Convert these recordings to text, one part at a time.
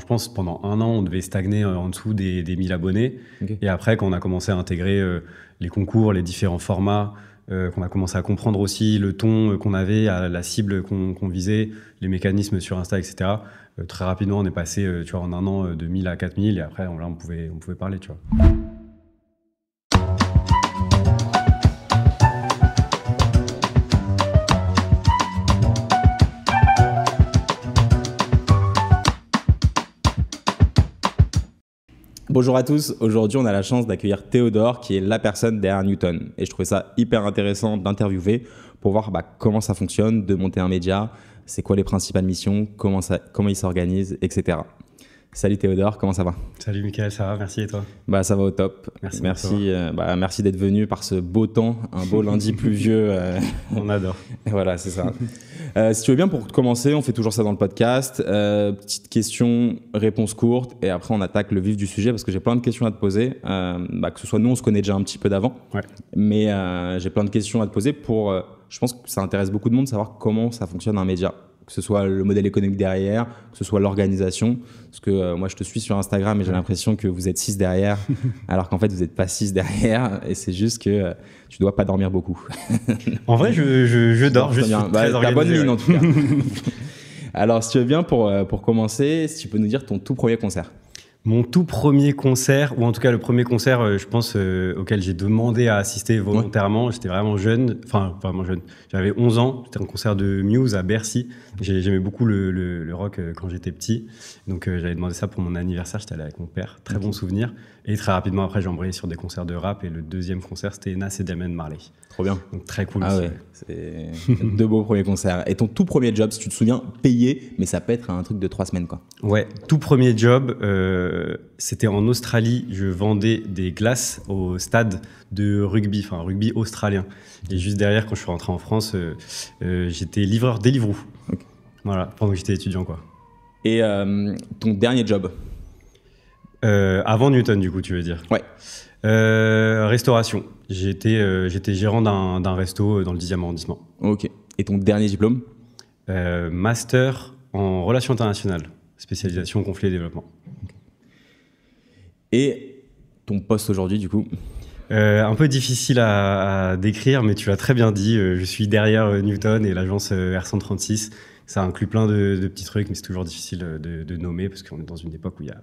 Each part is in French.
je pense, pendant un an, on devait stagner euh, en dessous des, des 1000 abonnés. Et après, quand on a commencé à intégrer euh, les concours, les différents formats, euh, qu'on a commencé à comprendre aussi le ton qu'on avait, la cible qu'on visait, les mécanismes sur Insta, etc. très rapidement, on est passé, tu vois, en un an de 1000 à 4000. Et après, on, on pouvait, on pouvait parler, tu vois. Bonjour à tous, aujourd'hui on a la chance d'accueillir Théodore qui est la personne derrière Newton et je trouvais ça hyper intéressant d'interviewer pour voir bah, comment ça fonctionne, de monter un média, c'est quoi les principales missions, comment, ça, comment il s'organise, etc. Salut Théodore, comment ça va Salut Mickaël, ça va, merci et toi Bah ça va au top. Merci. Merci, euh, bah, merci d'être venu par ce beau temps, un beau lundi pluvieux. Euh. On adore. voilà, c'est ça. Euh, si tu veux bien pour commencer, on fait toujours ça dans le podcast. petite question, réponse courte, et après on attaque le vif du sujet parce que j'ai plein de questions à te poser. Bah, que ce soit nous, on se connaît déjà un petit peu d'avant, mais j'ai plein de questions à te poser pour. je pense que ça intéresse beaucoup de monde de savoir comment ça fonctionne un média que ce soit le modèle économique derrière, que ce soit l'organisation. Parce que euh, moi, je te suis sur Instagram et j'ai l'impression que vous êtes 6 derrière, alors qu'en fait, vous n'êtes pas 6 derrière. Et c'est juste que euh, tu dois pas dormir beaucoup. en vrai, je, dors, je, suis bien. Bah, très bonne mine, en tout cas. alors, si tu veux bien, pour, euh, pour commencer, si tu peux nous dire ton tout premier concert mon tout premier concert, ou en tout cas le premier concert, euh, je pense, euh, auquel j'ai demandé à assister volontairement. J'étais vraiment jeune, enfin, vraiment jeune. J'avais 11 ans, j'étais un concert de Muse à Bercy. J'aimais beaucoup le, rock euh, quand j'étais petit. Donc j'avais demandé ça pour mon anniversaire, j'étais allé avec mon père. Très bon souvenir. Et très rapidement après, j'ai embrayé sur des concerts de rap. Et le deuxième concert, c'était Nas et Damien Marley. Trop bien. Donc très cool. Ah c'est deux beaux premiers concerts. Et ton tout premier job, si tu te souviens, payé, mais ça peut être un truc de trois semaines, quoi. Ouais, tout premier job, euh, c'était en Australie. Je vendais des glaces au stade de rugby, enfin rugby australien. Et juste derrière, quand je suis rentré en France, euh, euh, j'étais livreur Deliveroo. Voilà, pendant que j'étais étudiant, quoi. Et ton dernier job Avant Newton, du coup, tu veux dire Ouais. restauration. Euh, j'étais gérant d'un resto euh, dans le 10e arrondissement. Ok. Et ton dernier diplôme euh, Master en relations internationales, spécialisation conflit et développement. Et ton poste aujourd'hui, du coup un peu difficile à, décrire, mais tu l'as très bien dit. je suis derrière Newton et l'agence R136. Ça inclut plein de, de petits trucs, mais c'est toujours difficile de, nommer parce qu'on est dans une époque où, y a,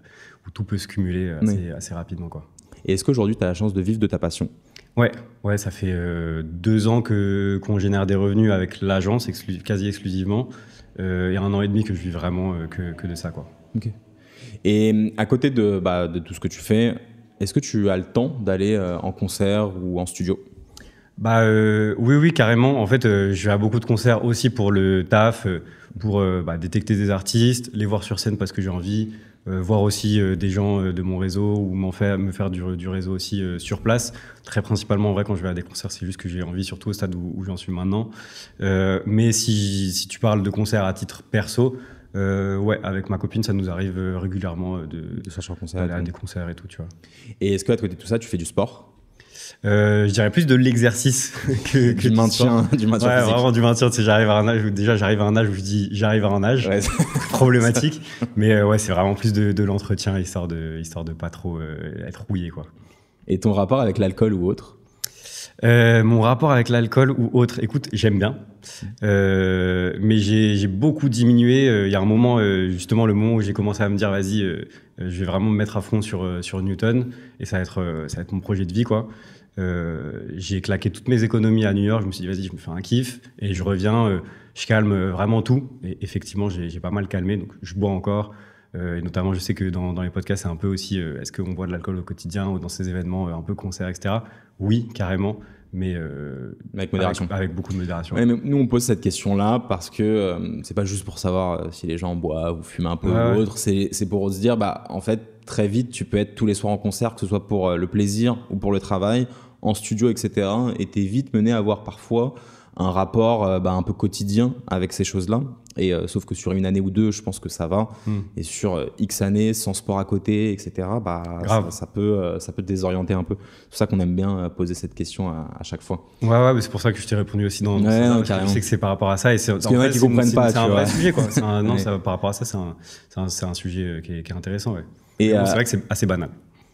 où, tout peut se cumuler assez, assez rapidement. Quoi. Et est-ce qu'aujourd'hui, tu as la chance de vivre de ta passion Ouais, ouais, ça fait euh, deux ans que qu'on génère des revenus avec l'agence quasi exclusivement, y euh, a un an et demi que je vis vraiment euh, que, que, de ça, quoi. Ok. Et à côté de, bah, de tout ce que tu fais, est-ce que tu as le temps d'aller en concert ou en studio Bah oui, oui, carrément. En fait, je vais à beaucoup de concerts aussi pour le taf, pour bah, détecter des artistes, les voir sur scène parce que j'ai envie. Euh, voir aussi euh, des gens euh, de mon réseau ou m'en faire, me faire du, réseau aussi sur place. Très principalement, en vrai, quand je vais à des concerts, c'est juste que j'ai envie, surtout au stade où, j'en suis maintenant. mais si, si, tu parles de concerts à titre perso, ouais, avec ma copine, ça nous arrive régulièrement de, de à, à des concerts et tout, tu vois. Et est-ce que à côté de tout ça, tu fais du sport euh, je dirais plus de l'exercice que, du maintien, du vraiment du maintien. Tu j'arrive à un âge où déjà j'arrive à un âge où je dis j'arrive à un âge problématique, mais euh, ouais, c'est vraiment plus de, l'entretien histoire de histoire de pas trop euh, être rouillé quoi. Et ton rapport avec l'alcool ou autre mon rapport avec l'alcool ou autre, écoute, j'aime bien, mais j'ai beaucoup diminué. Il y a un moment, justement, le moment où j'ai commencé à me dire, vas-y, euh, je vais vraiment me mettre à fond sur, euh, sur Newton et ça va, être, euh, ça va être mon projet de vie. quoi. j'ai claqué toutes mes économies à New York. Je me suis dit, vas-y, je me fais un kiff et je reviens, je calme vraiment tout. Et effectivement, j'ai pas mal calmé. Donc, je bois encore. et notamment, je sais que dans, dans les podcasts, c'est un peu aussi est-ce qu'on boit de l'alcool au quotidien ou dans ces événements un peu concerts, etc. Oui, carrément mais euh, avec modération. Avec, beaucoup de modération. nous, on pose cette question-là parce que euh, c'est pas juste pour savoir euh, si les gens boivent ou fument un peu ou autre. C'est pour se dire, bah, en fait, très vite, tu peux être tous les soirs en concert, que ce soit pour le plaisir ou pour le travail, en studio, etc. Et t'es vite mené à avoir parfois un rapport bah, un peu quotidien avec ces choses-là. Et euh, sauf que sur une année ou deux, je pense que ça va. Hmm. Et sur euh, X années, sans sport à côté, etc., bah, ça, peut, euh, ça peut te désorienter un peu. C'est pour ça qu'on aime bien poser cette question à, chaque fois. Ouais, ouais, mais c'est pour ça que je t'ai répondu aussi dans. je sais que c'est par rapport à ça. Et c'est, pas. C'est un vrai sujet, quoi. non, par rapport à ça, c'est un, un, sujet qui est, intéressant, ouais. Et c'est vrai que c'est assez banal.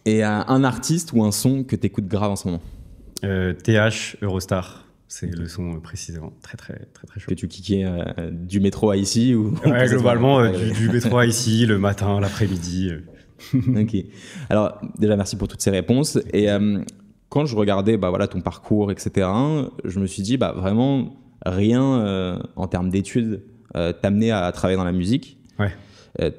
Et un artiste ou un son que tu écoutes grave en ce moment TH, Eurostar ces leçons euh, précisément. Très, très, très, très chaud. Que tu kikais euh, du métro à ici ou... Ouais, globalement, euh, du, métro à ici, le matin, l'après-midi. ok. Alors, déjà, merci pour toutes ces réponses. Et quand je regardais bah, voilà, ton parcours, etc., je me suis dit, bah, vraiment, rien en termes d'études t'amenait à travailler dans la musique.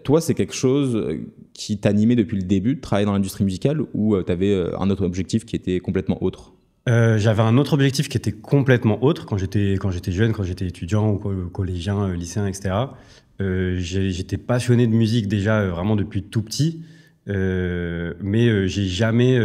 toi, c'est quelque chose qui t'animait depuis le début de travailler dans l'industrie musicale ou tu avais un autre objectif qui était complètement autre euh, j'avais un autre objectif qui était complètement autre quand j'étais quand j'étais jeune, quand j'étais étudiant ou collégien, euh, lycéen, etc. Euh, j'étais passionné de musique déjà euh, vraiment depuis tout petit, euh, mais j'ai jamais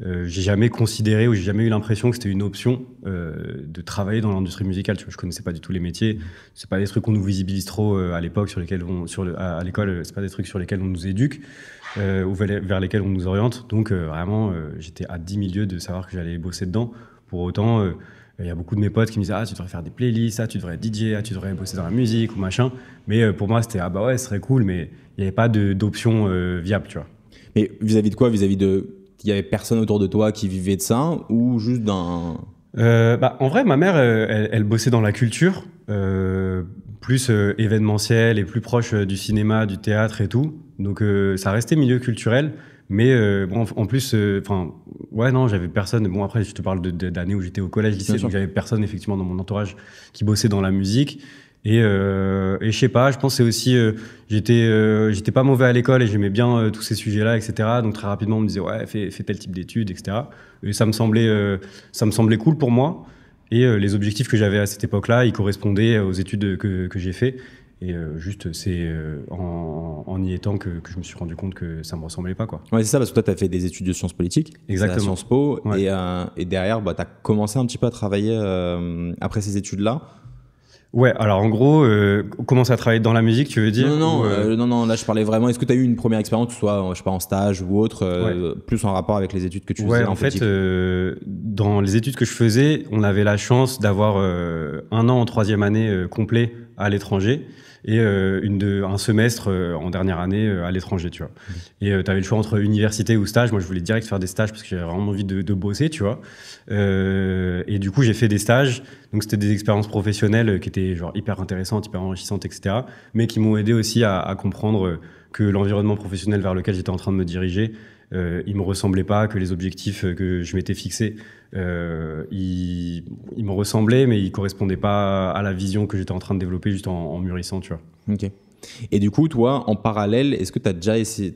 j'ai jamais considéré ou j'ai jamais eu l'impression que c'était une option de travailler dans l'industrie musicale. Tu vois, je connaissais pas du tout les métiers. C'est pas des trucs qu'on nous visibilise trop à l'époque sur lesquels on sur le, à l'école. C'est pas des trucs sur lesquels on nous éduque. Euh, vers lesquels on nous oriente. Donc euh, vraiment, euh, j'étais à 10 milieux de savoir que j'allais bosser dedans. Pour autant, il y a beaucoup de mes potes qui me disaient Ah, tu devrais faire des playlists, ah, tu devrais DJ, ah, tu devrais bosser dans la musique ou machin. Mais pour moi, c'était Ah, bah ouais, ce serait cool, mais il n'y avait pas d'option viable, tu vois. Mais vis-à-vis de quoi Vis-à-vis de. Il n'y avait personne autour de toi qui vivait de ça ou juste d'un. Bah, en vrai, ma mère, elle, bossait dans la culture, plus événementielle et plus proche du cinéma, du théâtre et tout. Donc euh, ça restait milieu culturel, mais euh, en plus, euh, enfin, ouais, non, j'avais personne. Bon, après, je te parle d'années où j'étais au collège, lycée, donc j'avais personne effectivement dans mon entourage qui bossait dans la musique. Et, je sais pas, je pense c'est aussi, j'étais, j'étais pas mauvais à l'école et j'aimais bien tous ces sujets-là, etc. Donc très rapidement, on me disait ouais, fais, tel type d'études, etc. Et ça me semblait, ça me semblait cool pour moi. Et les objectifs que j'avais à cette époque-là, ils correspondaient aux études que, j'ai faites. Et euh, juste, c'est euh, en, y étant que, je me suis rendu compte que ça me ressemblait pas. Quoi. c'est ça, parce que toi, tu as fait des études de sciences politiques. Exactement. À Sciences Po. Et, euh, et, derrière, bah, tu as commencé un petit peu à travailler après ces études-là. Ouais, alors en gros, commencer à travailler dans la musique, tu veux dire Non, non, non, là je parlais vraiment. Est-ce que tu as eu une première expérience, que ce soit, je sais pas, en stage ou autre, plus en rapport avec les études que tu faisais en fait, dans les études que je faisais, on avait la chance d'avoir un an en troisième année complet à l'étranger et euh, une un semestre euh, en dernière année euh, à l'étranger, tu vois. Mmh. Et tu avais le choix entre université ou stage. Moi, je voulais direct faire des stages parce que j'avais vraiment envie de, bosser, tu vois. et du coup, j'ai fait des stages. Donc, c'était des expériences professionnelles qui étaient genre hyper intéressantes, hyper enrichissantes, etc. Mais qui m'ont aidé aussi à, comprendre que l'environnement professionnel vers lequel j'étais en train de me diriger, euh, il me ressemblait pas, que les objectifs que je m'étais fixés, euh, il, me ressemblait, mais il correspondait pas à la vision que j'étais en train de développer juste en, en, mûrissant, tu vois. Ok. Et du coup, toi, en parallèle, est-ce que tu as déjà essayé,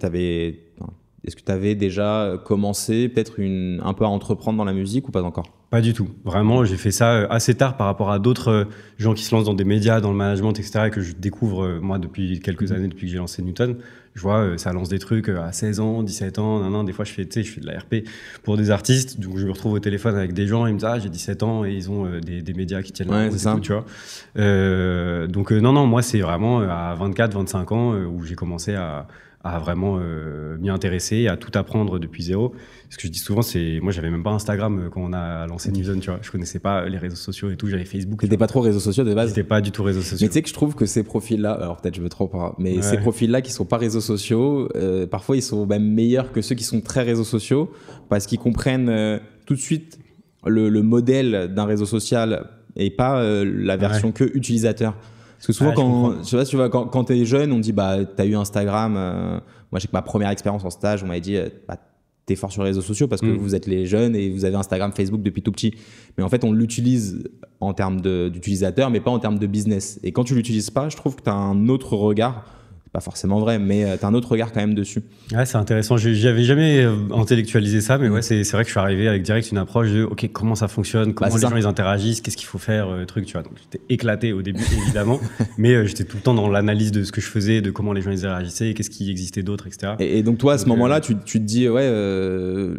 est-ce que tu avais déjà commencé peut-être une, un peu à entreprendre dans la musique ou pas encore Pas du tout. Vraiment, j'ai fait ça euh, assez tard par rapport à d'autres euh, gens qui se lancent dans des médias, dans le management, etc., que je découvre moi depuis quelques mmh. années, depuis que j'ai lancé Newton je vois, euh, ça lance des trucs euh, à 16 ans, 17 ans, nan, des fois je fais, je fais de la RP pour des artistes, donc je me retrouve au téléphone avec des gens, ils me disent, ah, j'ai 17 ans et ils ont euh, des, médias qui tiennent ouais, la tu vois. donc non, non, moi c'est vraiment à 24, 25 ans où j'ai commencé à, à vraiment euh, m'y intéresser, à tout apprendre depuis zéro. Ce que je dis souvent, c'est moi, j'avais même pas Instagram euh, quand on a lancé Newzone, tu vois. Je connaissais pas les réseaux sociaux et tout. J'avais Facebook. T'étais pas trop réseaux sociaux de base. c'était pas du tout réseaux sociaux. Mais tu sais que je trouve que ces profils-là, alors peut-être je me trompe, hein, mais ces profils-là qui sont pas réseaux sociaux, euh, parfois ils sont même meilleurs que ceux qui sont très réseaux sociaux parce qu'ils comprennent tout de suite le, modèle d'un réseau social et pas la version que utilisateur. Parce que souvent, quand, tu vois, quand, t'es jeune, on dit, bah, t'as eu Instagram. Euh, moi, j'ai ma première expérience en stage, on m'avait dit, euh, bah, t'es fort sur les réseaux sociaux parce que mm. vous êtes les jeunes et vous avez Instagram, Facebook depuis tout petit. Mais en fait, on l'utilise en termes d'utilisateur, mais pas en termes de business. Et quand tu l'utilises pas, je trouve que tu as un autre regard pas forcément vrai, mais euh, tu as un autre regard quand même dessus. Ouais, c'est intéressant. J'avais jamais euh, intellectualisé ça, mais ouais, c'est vrai que je suis arrivé avec direct une approche de OK, comment ça fonctionne, bah, comment les gens ils interagissent, qu'est-ce qu'il faut faire, euh, truc, tu vois. Donc j'étais éclaté au début, évidemment, mais j'étais tout le temps dans l'analyse de ce que je faisais, de comment les gens ils réagissaient, qu'est-ce qui existait d'autre, etc. Et, donc toi, à ce moment-là, tu, tu, te dis ouais,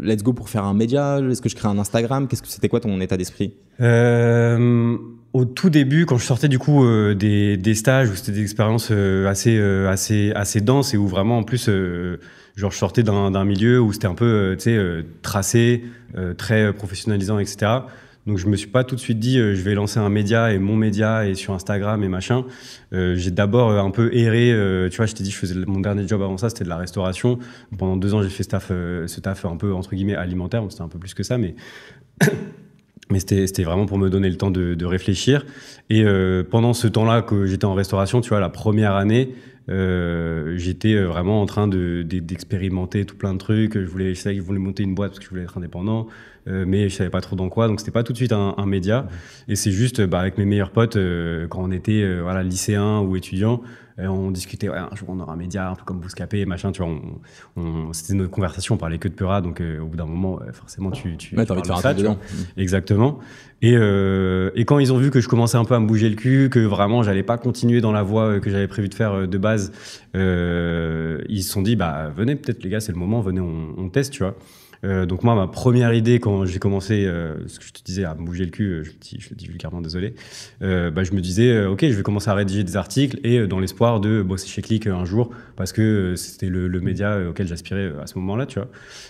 let's go pour faire un média. Est-ce que je crée un Instagram Qu'est-ce que c'était quoi ton état d'esprit au tout début, quand je sortais du coup euh, des, stages où c'était des expériences euh, assez, euh, assez, assez denses et où vraiment en plus, genre je sortais d'un milieu où c'était un peu tracé, très professionnalisant, etc. Donc je me suis pas tout de suite dit je vais lancer un média et mon média et sur Instagram et machin. j'ai d'abord un peu erré, tu vois, je t'ai dit je faisais mon dernier job avant ça, c'était de la restauration. Pendant deux ans j'ai fait ce taf un peu entre guillemets alimentaire, c'était un peu plus que ça, mais mais c'était vraiment pour me donner le temps de, réfléchir. Et euh, pendant ce temps-là que j'étais en restauration, tu vois, la première année, euh, j'étais euh, vraiment en train d'expérimenter tout plein de trucs. Je voulais, je savais que je voulais monter une boîte parce que je voulais être indépendant, mais je savais pas trop dans quoi. Donc c'était pas tout de suite un, média. Et c'est juste bah, avec mes meilleurs potes quand on était voilà lycéen ou étudiants, euh, on discutait, un jour on aura un média, un peu comme Bouscapé, machin, tu vois. c'était notre conversation, on parlait que de Pura, donc euh, au bout d'un moment, euh, forcément, tu. tu t'as envie de faire un Exactement. Et, quand ils ont vu que je commençais un peu à me bouger le cul, que vraiment j'allais pas continuer dans la voie que j'avais prévu de faire de base, ils se sont dit, bah venez peut-être les gars, c'est le moment, venez, on, on teste, tu vois. Euh, donc moi, ma première idée quand j'ai commencé, euh, ce que je te disais, à me bouger le cul, euh, je, le dis vulgairement, désolé, bah, je me disais, ok, je vais commencer à rédiger des articles et dans l'espoir de bosser chez Click un jour, parce que c'était le, média auquel j'aspirais à ce moment-là, tu vois.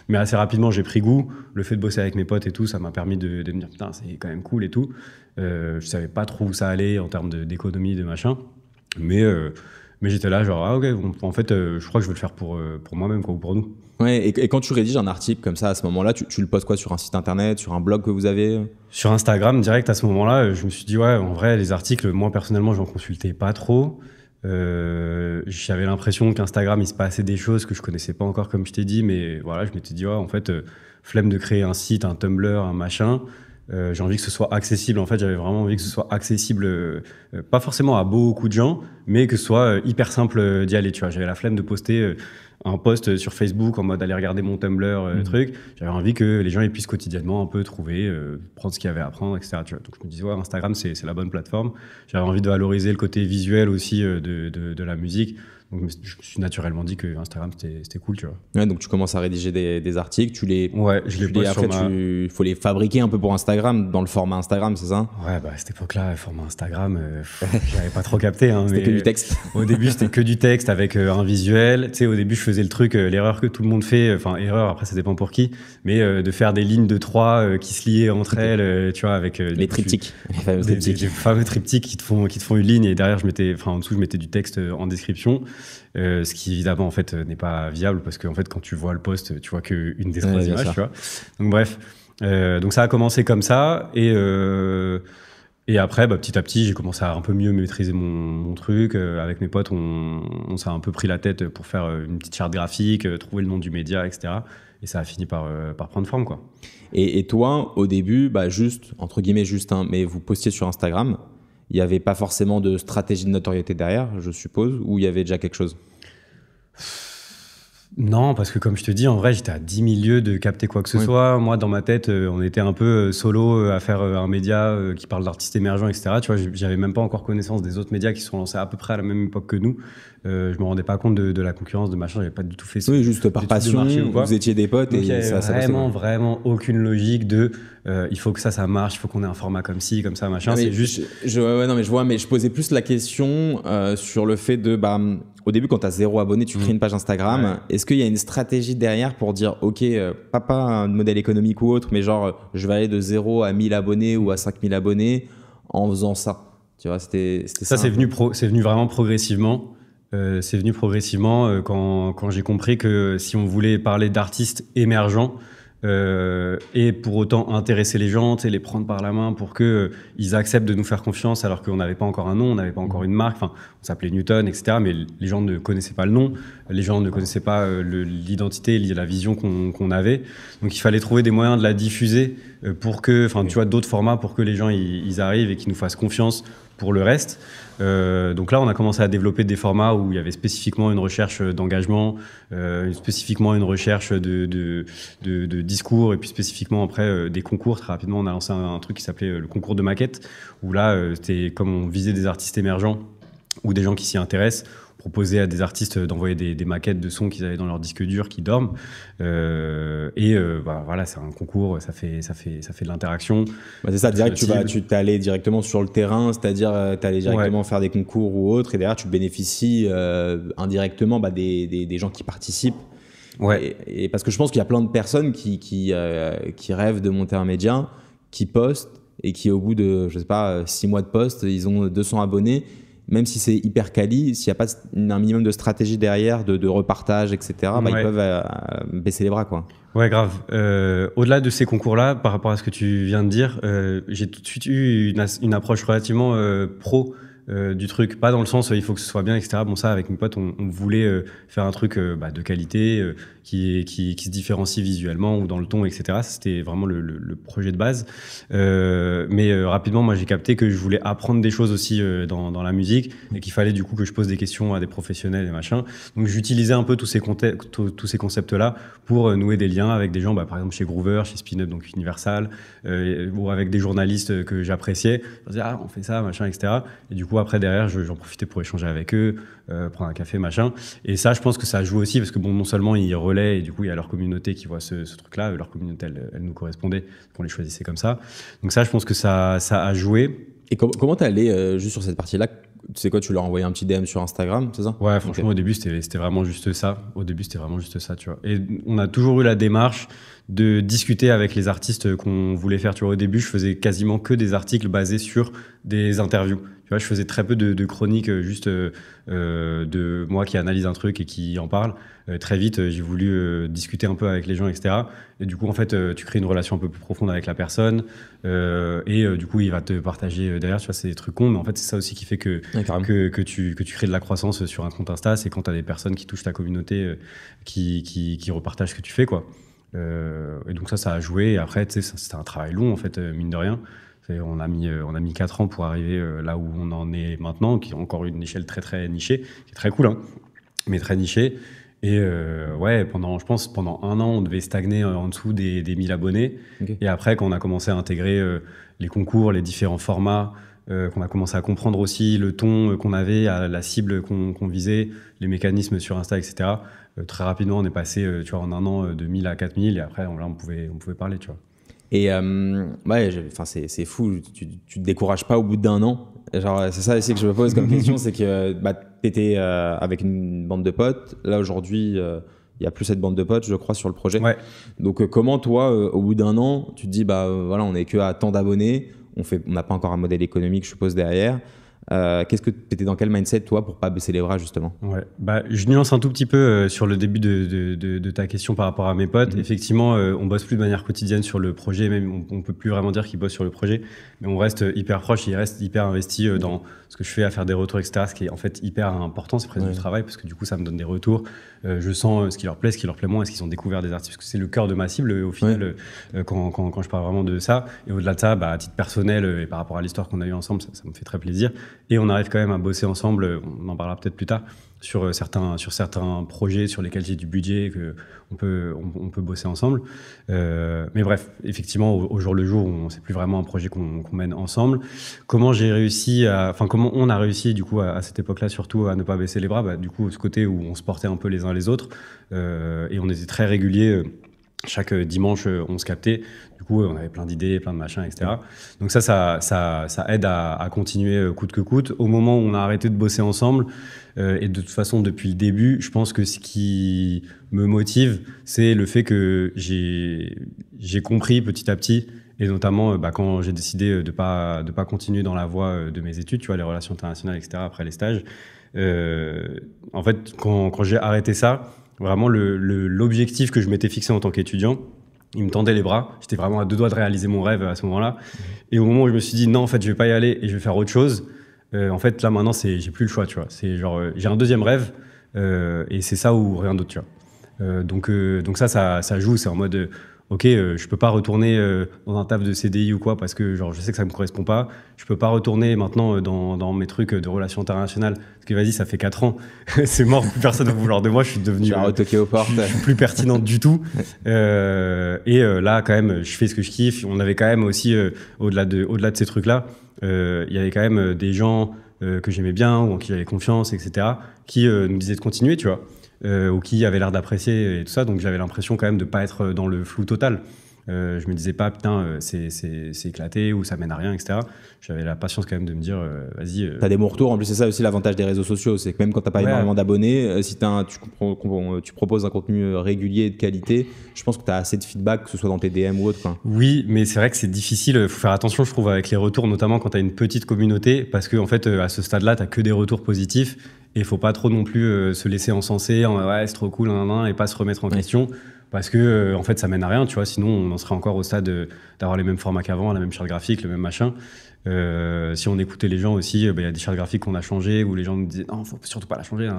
Mais assez rapidement, j'ai pris goût. Le fait de bosser avec mes potes et tout, ça m'a permis de, me dire, putain, c'est quand même cool et tout. je savais pas trop où ça allait en termes d'économie, de, machin. Mais mais j'étais là, genre, ah, ok, en fait, je crois que je veux le faire pour, pour moi-même, quoi, ou pour nous et, quand tu rédiges un article comme ça à ce moment-là, tu, le postes quoi sur un site internet, sur un blog que vous avez Sur Instagram, direct à ce moment-là, euh, je me suis dit, ouais, en vrai, les articles, moi personnellement, j'en consultais pas trop. Euh, j'avais l'impression qu'Instagram, il se passait des choses que je connaissais pas encore, comme je t'ai dit, mais voilà, je m'étais dit, ouais, en fait, euh, flemme de créer un site, un Tumblr, un machin. j'ai envie que ce soit accessible. En fait, j'avais vraiment envie que ce soit accessible, pas forcément à beaucoup de gens, mais que ce soit hyper simple d'y aller. Tu vois, j'avais la flemme de poster un post euh, sur Facebook en mode aller regarder mon Tumblr, le euh, mm. truc. J'avais envie que les gens ils puissent quotidiennement un peu trouver, euh, prendre ce qu'il y avait à prendre, etc. Donc je me disais, Instagram, c'est la bonne plateforme. J'avais envie de valoriser le côté visuel aussi de, la musique je me suis naturellement dit que Instagram, c'était cool, tu vois. Ouais, donc tu commences à rédiger des, articles, tu les. Ouais, je les Après, ma... faut les fabriquer un peu pour Instagram, dans le format Instagram, c'est ça hein Ouais, bah à cette époque-là, format Instagram, euh, j'avais pas trop capté. Hein, c'était que du texte. au début, c'était que du texte avec euh, un visuel. Tu sais, au début, je faisais le truc, euh, l'erreur que tout le monde fait, enfin, erreur, après, ça dépend pour qui, mais de faire des lignes de trois qui se liaient entre elles, tu vois, avec. les triptyques, les fameux triptyques. Des, fameux triptyques qui te, font, qui te font une ligne, et derrière, je mettais, enfin, en dessous, je mettais du texte en description. Euh, ce qui évidemment en fait n'est pas viable parce que fait quand tu vois le poste, tu vois qu'une des trois images, tu vois. Donc bref, euh, donc ça a commencé comme ça et euh, et après, bah, petit à petit, j'ai commencé à un peu mieux maîtriser mon, truc. avec mes potes, on, s'est un peu pris la tête pour faire une petite charte graphique, trouver le nom du média, etc. Et ça a fini par, par prendre forme. Quoi. Et, toi, au début, bah, juste, entre guillemets, juste, hein, mais vous postiez sur Instagram il n'y avait pas forcément de stratégie de notoriété derrière, je suppose, ou il y avait déjà quelque chose non, parce que comme je te dis, en vrai, j'étais à 10 milieux de capter quoi que ce soit. Moi, dans ma tête, euh, on était un peu euh, solo euh, à faire un média qui parle d'artistes émergents, etc. Tu vois, j'avais même pas encore connaissance des autres médias qui sont lancés à peu près à la même époque que nous. Euh, je me rendais pas compte de, la concurrence, de machin, j'avais pas du tout fait ça. Oui, juste par passion, vous étiez des potes il et y vraiment, vraiment aucune logique de euh, il faut que ça, ça marche, il faut qu'on ait un format comme ci, comme ça, machin. C'est juste. Je, non, mais je vois, mais je posais plus la question euh, sur le fait de. Bah, au début, quand tu as zéro abonné, tu mm. crées une page Instagram. Est-ce qu'il y a une stratégie derrière pour dire, OK, pas, un modèle économique ou autre, mais genre, je vais aller de 0 à 1000 abonnés ou à 5000 abonnés en faisant ça Tu vois, c'était ça. Ça, c'est venu, venu vraiment progressivement. Euh, c'est venu progressivement euh, quand, j'ai compris que si on voulait parler d'artistes émergents euh, et pour autant intéresser les gens, les prendre par la main pour qu'ils ils acceptent de nous faire confiance alors qu'on n'avait pas encore un nom, on n'avait pas encore une marque. on s'appelait Newton, etc. Mais les gens ne connaissaient pas le nom, les gens ne connaissaient pas l'identité, la vision qu'on avait. Donc il fallait trouver des moyens de la diffuser pour que, enfin, tu vois, d'autres formats pour que les gens ils arrivent et qu'ils nous fassent confiance pour le reste. Euh, donc là, on a commencé à développer des formats où il y avait spécifiquement une recherche d'engagement, euh, spécifiquement une recherche de, discours, et puis spécifiquement après euh, des concours. Très rapidement, on a lancé un, un truc qui s'appelait le concours de maquettes, où là, c'était comme on visait des artistes émergents ou des gens qui s'y intéressent, proposer à des artistes d'envoyer des, maquettes de sons qu'ils avaient dans leur disque dur qui dorment. Euh, et euh, bah, voilà, c'est un concours, ça fait, ça fait, ça fait de l'interaction. Bah c'est ça, direct, tu vas, tu allé directement sur le terrain, c'est-à-dire euh, tu allé directement faire des concours ou autre, et derrière tu bénéficies indirectement bah, des, des, gens qui participent. Ouais. Et, parce que je pense qu'il y a plein de personnes qui, qui, qui rêvent de monter un média, qui postent et qui au bout de, je sais pas, six mois de poste, ils ont 200 abonnés même si c'est hyper quali, s'il n'y a pas un minimum de stratégie derrière, de, repartage, etc., bah, ils peuvent euh, euh, baisser les bras. Quoi. Ouais, grave. Euh, au-delà de ces concours-là, par rapport à ce que tu viens de dire, j'ai tout de suite eu une, une approche relativement pro euh, du truc, pas dans le sens euh, il faut que ce soit bien, etc. Bon, ça, avec une potes, on, voulait euh, faire un truc bah, de qualité qui, qui, se différencie visuellement ou dans le ton, etc. C'était vraiment le, projet de base. mais rapidement, moi, j'ai capté que je voulais apprendre des choses aussi dans, la musique et qu'il fallait du coup que je pose des questions à des professionnels et machin. Donc, j'utilisais un peu tous ces, concepts-là pour nouer des liens avec des gens, bah, par exemple chez Groover, chez Spin Up, donc Universal, ou avec des journalistes que j'appréciais. Ah, on fait ça, machin, etc. Et du coup, après derrière, j'en profitais pour échanger avec eux, euh, prendre un café, machin. Et ça, je pense que ça joue aussi parce que bon, non seulement ils relaient et du coup il y a leur communauté qui voit ce, truc-là, leur communauté, elle, nous correspondait, qu'on les choisissait comme ça. Donc ça, je pense que ça, ça a joué. Et comment comment t'es allé euh, juste sur cette partie-là tu sais quoi, tu leur envoyais un petit DM sur Instagram, c'est ça Ouais, franchement, au début, c'était vraiment juste ça. Au début, c'était vraiment juste ça, tu vois. Et on a toujours eu la démarche de discuter avec les artistes qu'on voulait faire. Tu vois, au début, je faisais quasiment que des articles basés sur des interviews. Tu vois, je faisais très peu de, chroniques euh, juste euh, euh, de moi qui analyse un truc et qui en parle. très vite, j'ai voulu discuter un peu avec les gens, etc. Et du coup, en fait, tu crées une relation un peu plus profonde avec la personne. et du coup, il va te partager derrière. Tu vois, c'est des trucs cons, mais en fait, c'est ça aussi qui fait que, que, tu, que tu crées de la croissance sur un compte Insta. C'est quand tu as des personnes qui touchent ta communauté, qui, qui, qui repartagent ce que tu fais, quoi. Euh, et donc ça, ça a joué. Et après, c'était un travail long, en fait, euh, mine de rien. On a, mis, euh, on a mis 4 ans pour arriver là où on en est maintenant, qui est encore une échelle très, très nichée, qui est très cool, hein, mais très nichée. Et ouais, pendant, je pense, pendant un an, on devait stagner en dessous des, 1000 abonnés. Et après, quand on a commencé à intégrer les concours, les différents formats, qu'on a commencé à comprendre aussi le ton qu'on avait, la cible qu'on visait, les mécanismes sur Insta, etc. Euh, très rapidement, on est passé, euh, tu vois, en un an euh, de 1000 à 4000 et après, on, on pouvait, on pouvait parler, tu vois. Et c'est fou, tu, tu te décourages pas au bout d'un an. Genre, c'est ça aussi que je me pose comme question, c'est que bah, étais avec une bande de potes. Là aujourd'hui, il n'y a plus cette bande de potes, je crois, sur le projet. Donc comment toi, au bout d'un an, tu te dis bah voilà, on n'est que à tant d'abonnés, on fait, on n'a pas encore un modèle économique, je suppose derrière. Euh, qu'est-ce que tu étais dans quel mindset, toi, pour pas baisser les bras, justement ouais. bah, Je nuance un tout petit peu euh, sur le début de, de, ta question par rapport à mes potes. Mhm. Effectivement, euh, on bosse plus de manière quotidienne sur le projet, même on, ne peut plus vraiment dire qu'ils bosse sur le projet, mais on reste hyper proche, ils restent hyper investis dans ce que je fais, à faire des retours, etc. Ce qui est en fait hyper important, c'est presque du travail, parce que du coup, ça me donne des retours, euh, je sens euh, ce qui leur plaît, ce qui leur plaît moins, est-ce qu'ils ont découvert des artistes, parce que c'est le cœur de ma cible euh, au final, quand, je parle vraiment de ça. Et au-delà de ça, bah, à titre personnel et par rapport à l'histoire qu'on a eue ensemble, ça, me fait très plaisir. Et on arrive quand même à bosser ensemble, on en parlera peut-être plus tard, sur euh, certains, sur certains projets sur lesquels j'ai du budget, que on peut, on, peut bosser ensemble. Euh, mais bref, effectivement, au, jour le jour, on c'est plus vraiment un projet qu'on mène ensemble. Comment j'ai réussi, enfin comment on a réussi du coup à, cette époque-là surtout à ne pas baisser les bras, bah, du coup ce côté où on se portait un peu les uns les autres euh, et on était très réguliers chaque dimanche, on se captait. Du coup, on avait plein d'idées, plein de machins, etc. Donc ça, ça, aide à, continuer coûte que coûte. Au moment où on a arrêté de bosser ensemble, euh, et de toute façon, depuis le début, je pense que ce qui me motive, c'est le fait que j'ai compris petit à petit, et notamment euh, bah, quand j'ai décidé euh, de pas de pas continuer dans la voie de mes études, tu vois, les relations internationales, etc. Après les stages, en fait, quand, j'ai arrêté ça, vraiment l'objectif que je m'étais fixé en tant qu'étudiant, il me tendait les bras. J'étais vraiment à deux doigts de réaliser mon rêve à ce moment-là. Mmh. Et au moment où je me suis dit non, en fait, je vais pas y aller et je vais faire autre chose, euh, en fait, là, maintenant, j'ai plus le choix, tu vois. C'est genre, euh, j'ai un deuxième rêve euh, et c'est ça ou rien d'autre, tu vois. donc, donc ça, ça, ça joue. C'est en mode ok, je euh, je peux pas retourner euh, dans un taf de CDI ou quoi parce que genre je sais que ça me correspond pas. Je peux pas retourner maintenant euh, dans, mes trucs de relations internationales parce que vas-y, ça fait 4 ans, c'est mort, plus personne veut vouloir de moi. Je suis devenu plus pertinente du tout. et là, quand même, je fais ce que je kiffe. On avait quand même aussi au-delà de au-delà de ces trucs là, il y avait quand même des gens que j'aimais bien ou en qui j'avais confiance, etc., qui nous disaient de continuer, tu vois. Euh, ou qui avaient l'air d'apprécier et tout ça. Donc j'avais l'impression quand même de ne pas être dans le flou total. Euh, je me disais pas, putain, euh, c'est éclaté ou ça mène à rien, etc. J'avais la patience quand même de me dire, euh, vas-y. T'as des bons retours. En plus, c'est ça aussi l'avantage des réseaux sociaux. C'est que même quand t'as pas énormément d'abonnés, si tu, proposes un contenu régulier et de qualité, je pense que t'as assez de feedback, que ce soit dans tes DM ou autre. Oui, mais c'est vrai que c'est difficile. Faut faire attention, je trouve, avec les retours, notamment quand t'as une petite communauté, parce qu'en fait, à ce stade-là, t'as que des retours positifs. Et faut pas trop non plus euh, se laisser encenser, en, ouais, c'est trop cool, et pas se remettre en question parce que euh, en fait ça mène à rien tu vois sinon on en serait encore au stade euh, d'avoir les mêmes formats qu'avant la même charte graphique le même machin si on écoutait les gens aussi bah, il y a des chartes graphiques qu'on a changées où les gens nous disaient non faut surtout pas la changer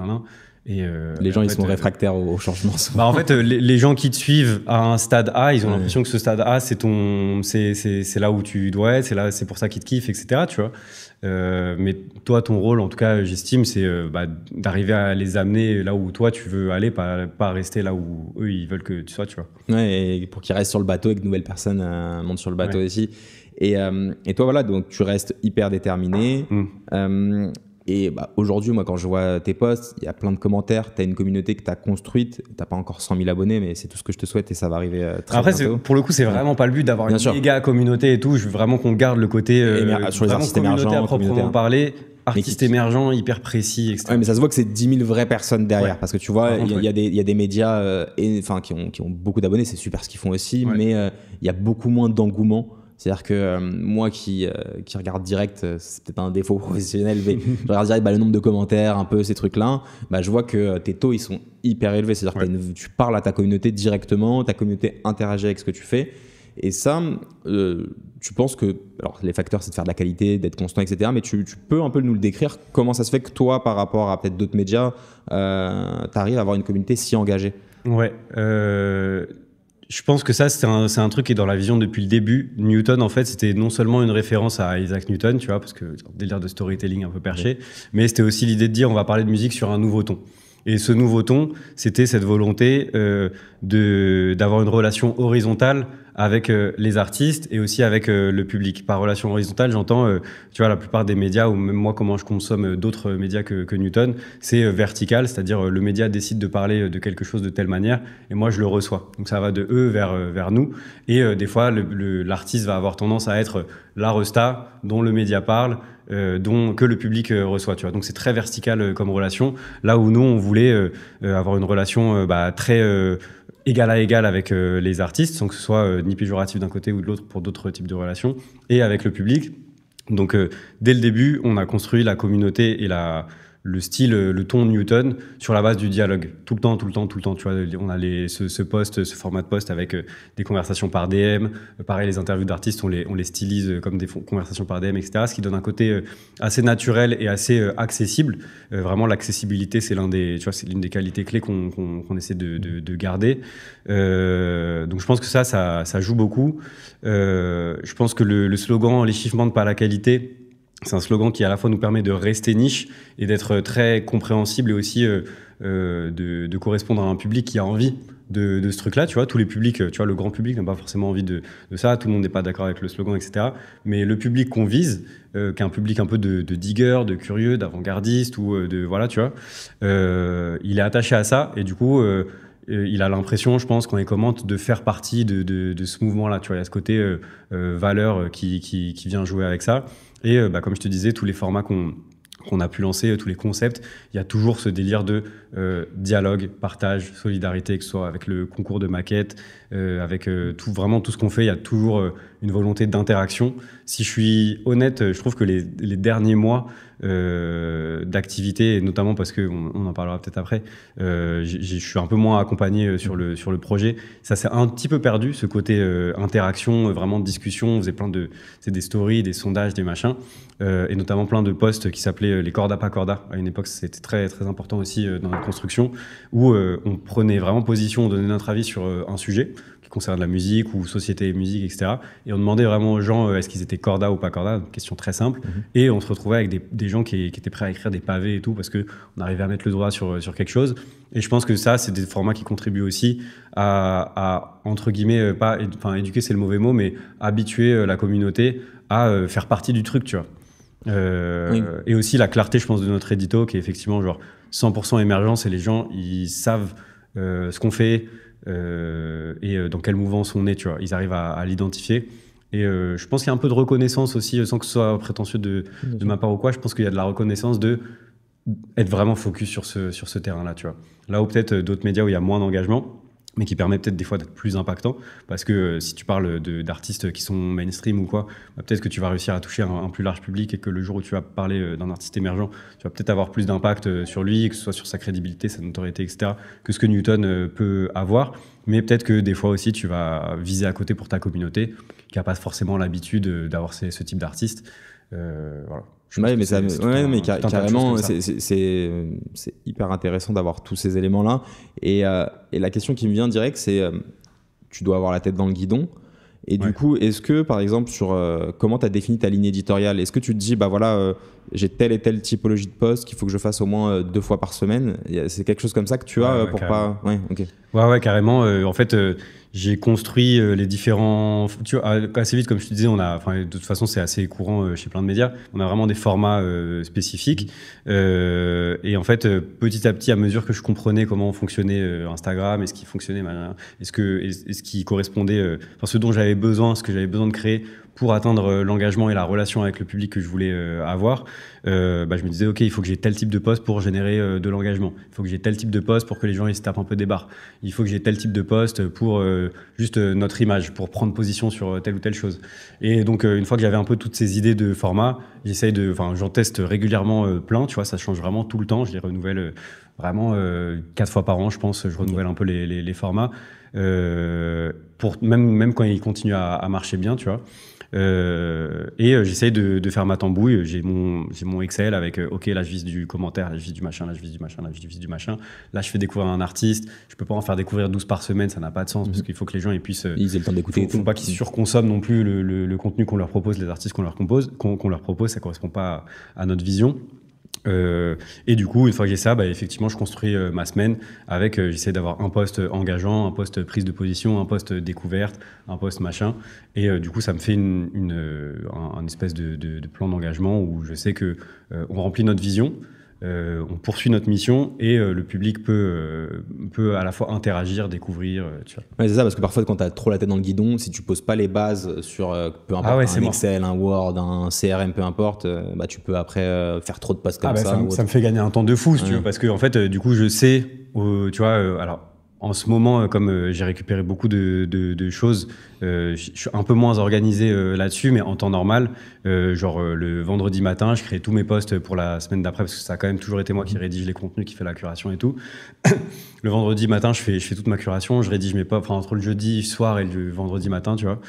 Et, les gens ils sont réfractaires au changement bah, en fait les, gens qui te suivent à un stade A ils ont l'impression que ce stade A c'est ton c'est là où tu dois être c'est là c'est pour ça qu'ils te kiffent etc tu vois euh, mais toi, ton rôle, en tout cas, j'estime, c'est euh, bah, d'arriver à les amener là où toi tu veux aller, pas, rester là où eux ils veulent que tu sois, tu vois. Ouais, et pour qu'ils restent sur le bateau et que de nouvelles personnes euh, montent sur le bateau aussi. Et, et, toi, voilà, donc tu restes hyper déterminé. Mm. Et bah, aujourd'hui, moi, quand je vois tes posts, il y a plein de commentaires, tu as une communauté que tu as construite, tu pas encore 100 000 abonnés, mais c'est tout ce que je te souhaite et ça va arriver très euh, très Après, pour le coup, c'est vraiment pas le but d'avoir une sûr. méga communauté et tout. Je veux vraiment qu'on garde le côté euh, sur les artistes émergents, à proprement parler, artistes émergents, hyper précis, etc. mais ça se voit que c'est 10 000 vraies personnes derrière. Parce que tu vois, il y, a des médias euh, qui, ont, beaucoup d'abonnés, c'est super ce qu'ils font aussi, mais il y a beaucoup moins d'engouement c'est-à-dire que euh, moi qui, euh, qui regarde direct, euh, c'est peut-être un défaut professionnel, mais je regarde direct bah, le nombre de commentaires, un peu ces trucs-là, bah, je vois que tes taux, ils sont hyper élevés. C'est-à-dire que tu parles à ta communauté directement, ta communauté interagit avec ce que tu fais. Et ça, tu penses que. Alors, les facteurs, c'est de faire de la qualité, d'être constant, etc. Mais tu, peux un peu nous le décrire. Comment ça se fait que toi, par rapport à peut-être d'autres médias, tu arrives à avoir une communauté si engagée Ouais. Euh, je pense que ça, c'est un, truc qui est dans la vision depuis le début. Newton, en fait, c'était non seulement une référence à Isaac Newton, tu vois, parce que délire de storytelling un peu perché, mais c'était aussi l'idée de dire on va parler de musique sur un nouveau ton. Et ce nouveau ton, c'était cette volonté euh, d'avoir une relation horizontale avec euh, les artistes et aussi avec euh, le public. Par relation horizontale, j'entends, euh, tu vois, la plupart des médias, ou même moi, comment je consomme d'autres médias que, Newton, c'est vertical, c'est-à-dire le média décide de parler de quelque chose de telle manière, et moi, je le reçois. Donc ça va de eux vers, vers nous, et des fois, l'artiste va avoir tendance à être la resta dont le média parle, dont, que le public reçoit. Tu vois. Donc c'est très vertical comme relation, là où nous, on voulait avoir une relation bah, très égal à égal avec euh, les artistes, sans que ce soit euh, ni péjoratif d'un côté ou de l'autre pour d'autres types de relations, et avec le public. Donc euh, dès le début, on a construit la communauté et la, le style, euh, le ton Newton sur la base du dialogue. Tout le temps, tout le temps, tout le temps. Tu vois, on a ce, poste, ce format de poste avec euh, des conversations par DM. Euh, pareil, les interviews d'artistes, on les, on les stylise comme des conversations par DM, etc. Ce qui donne un côté assez naturel et assez accessible. Vraiment, l'accessibilité, c'est l'un des, l'une des qualités clés qu'on, essaie de, garder. donc, je pense que ça, ça, joue beaucoup. je pense que le, le slogan, l'échiffement de par la qualité, c'est un slogan qui à la fois nous permet de rester niche et d'être euh, très compréhensible et aussi euh, euh, de, correspondre à un public qui a envie de, ce truc-là. Tu vois, tous les publics, tu vois, le grand public n'a pas forcément envie de, ça. Tout le monde n'est pas d'accord avec le slogan, etc. Mais le public qu'on vise, qu'un public un peu de, digger, de curieux, d'avant-gardiste ou de voilà, tu vois, il est attaché à ça et du coup il a l'impression, je pense, qu'on les commente de faire partie de, ce mouvement-là. Tu vois, il y a ce côté valeur qui, vient jouer avec ça. Et euh, bah, comme je te disais, tous les formats qu'on a pu lancer, euh, tous les concepts, il y a toujours ce délire de euh, dialogue, partage, solidarité, que ce soit avec le concours de maquette euh, avec euh, tout, vraiment tout ce qu'on fait, il y a toujours une volonté d'interaction. Si je suis honnête, je trouve que les, derniers mois d'activité, notamment parce qu'on on en parlera peut-être après, je suis un peu moins accompagné sur le, sur le projet, ça s'est un petit peu perdu, ce côté interaction, vraiment discussion, on faisait plein de, des stories, des sondages, des machins, et notamment plein de posts qui s'appelaient les corda pas corda. À une époque, c'était très, très important aussi dans la construction, où euh, on prenait vraiment position, on donnait notre avis sur euh, un sujet qui concerne la musique ou société et musique, etc. Et on demandait vraiment aux gens euh, est-ce qu'ils étaient corda ou pas corda, question très simple. Mhm. Et on se retrouvait avec des, gens qui, étaient prêts à écrire des pavés et tout, parce qu'on arrivait à mettre le doigt sur, sur quelque chose. Et je pense que ça, c'est des formats qui contribuent aussi à, entre guillemets, pas, enfin, éduquer, c'est le mauvais mot, mais habituer la communauté à faire partie du truc, tu vois. Et aussi la clarté, je pense, de notre édito, qui est effectivement genre 100% émergence et les gens, ils savent euh, ce qu'on fait euh, et euh, dans quel mouvance on est, tu vois. Ils arrivent à, l'identifier. Et je pense qu'il y a un peu de reconnaissance aussi, sans que ce soit prétentieux de, ma part ou quoi. Je pense qu'il y a de la reconnaissance de être vraiment focus sur ce, sur ce terrain-là, tu vois. Là où peut-être d'autres médias où il y a moins d'engagement, mais qui permet peut-être des fois d'être plus impactant, parce que euh, si tu parles d'artistes qui sont mainstream ou quoi, bah, peut-être que tu vas réussir à toucher un, plus large public et que le jour où tu vas parler euh, d'un artiste émergent, tu vas peut-être avoir plus d'impact euh, sur lui, que ce soit sur sa crédibilité, sa notoriété, etc., que ce que Newton peut avoir. Mais peut-être que des fois aussi, tu vas viser à côté pour ta communauté, qui n'a pas forcément l'habitude d'avoir ce type d'artiste. voilà. Ouais, mais, ça, ouais, mais carrément, c'est hyper intéressant d'avoir tous ces éléments-là. Et, euh, et, la question qui me vient direct, c'est euh, tu dois avoir la tête dans le guidon. Et du coup, est-ce que, par exemple, sur euh, comment tu as défini ta ligne éditoriale, est-ce que tu te dis, bah voilà, j'ai telle et telle typologie de poste qu'il faut que je fasse au moins deux fois par semaine C'est quelque chose comme ça que tu as pour pas. Ouais, ouais, ouais, carrément. en fait j'ai construit euh, les différents. Tu vois, euh, assez vite, comme je te disais, on a. Enfin, de toute façon, c'est assez courant euh, chez plein de médias. On a vraiment des formats spécifiques. Euh, et en fait, petit à petit, à mesure que je comprenais comment fonctionnait Instagram, et ce qui fonctionnait, est-ce que, est-ce qui correspondait, enfin, ce dont j'avais besoin, ce que j'avais besoin de créer pour atteindre euh, l'engagement et la relation avec le public que je voulais euh, avoir, euh, bah, je me disais, OK, il faut que j'ai tel type de poste pour générer de l'engagement. Il faut que j'ai tel type de poste pour que les gens ils se tapent un peu des barres. Il faut que j'ai tel type de poste pour juste notre image, pour prendre position sur telle ou telle chose. Et donc, une fois que j'avais un peu toutes ces idées de format, j'essaye de, enfin, j'en teste régulièrement plein, tu vois, ça change vraiment tout le temps. Je les renouvelle vraiment quatre fois par an, je pense. Je renouvelle un peu les, formats. pour, même, même quand ils continuent à, à marcher bien, tu vois. Euh, et euh, j'essaye de, faire ma tambouille. J'ai mon, j'ai mon Excel avec euh, OK, là je vise du commentaire, là je vise du machin, là je vise du machin, là je vise du machin. Là je fais découvrir un artiste. Je peux pas en faire découvrir 12 par semaine, ça n'a pas de sens parce mhm. qu'il faut que les gens ils puissent. Ils aient le temps d'écouter. Il ne faut pas qu'ils mhm. surconsomment non plus le, contenu qu'on leur propose, les artistes qu'on leur compose, qu'on, leur propose. Ça correspond pas à notre vision. Euh, et du coup, une fois que j'ai ça, bah, effectivement, je construis euh, ma semaine avec, euh, j'essaie d'avoir un poste engageant, un poste prise de position, un poste découverte, un poste machin. Et du coup, ça me fait une, un, espèce de, de plan d'engagement où je sais que on remplit notre vision. Euh, on poursuit notre mission et euh, le public peut, euh, peut à la fois interagir, découvrir. c'est ça, parce que parfois, quand tu as trop la tête dans le guidon, si tu poses pas les bases sur peu importe, ah un Excel, un Word, un CRM, peu importe, bah, tu peux après faire trop de passes ah comme bah, ça. Ça, me fait gagner un temps de fou, tu parce que en fait, du coup, je sais, tu vois, alors en ce moment, euh, comme euh, j'ai récupéré beaucoup de, choses, euh, je suis un peu moins organisé là-dessus, mais en temps normal, genre le vendredi matin, je crée tous mes posts pour la semaine d'après, parce que ça a quand même toujours été moi qui rédige les contenus, qui fait la curation et tout. le vendredi matin, je fais, toute ma curation, je rédige mes posts, entre le jeudi soir et le vendredi matin, tu vois.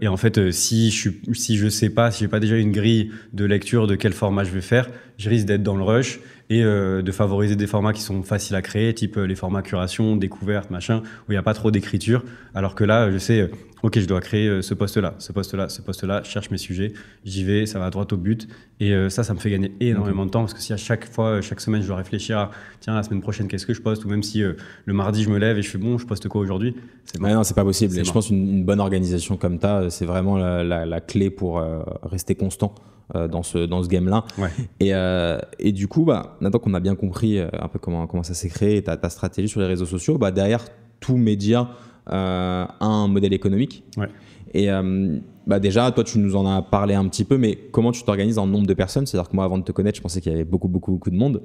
et en fait, si je ne sais pas, si j'ai pas déjà une grille de lecture de quel format je vais faire, je risque d'être dans le rush et euh, de favoriser des formats qui sont faciles à créer, type euh, les formats curation, découverte, machin, où il n'y a pas trop d'écriture. Alors que là, je sais, euh, ok, je dois créer ce poste-là, ce poste-là, ce poste-là, je cherche mes sujets, j'y vais, ça va droit au but. Et ça, ça me fait gagner énormément de temps parce que si à chaque fois, chaque semaine, je dois réfléchir à tiens, la semaine prochaine, qu'est-ce que je poste Ou même si le mardi, je me lève et je fais bon, je poste quoi aujourd'hui C'est non, c'est pas possible. Et je pense qu'une bonne organisation comme ça, c'est vraiment la, clé pour rester constant. Euh, dans ce, dans ce game-là. Et, euh, et, du coup, bah, maintenant qu'on a bien compris euh, un peu comment, comment ça s'est créé, ta, ta stratégie sur les réseaux sociaux, bah, derrière tout média a un modèle économique. Et bah déjà, toi, tu nous en as parlé un petit peu, mais comment tu t'organises en nombre de personnes C'est-à-dire que moi, avant de te connaître, je pensais qu'il y avait beaucoup, beaucoup, beaucoup de monde.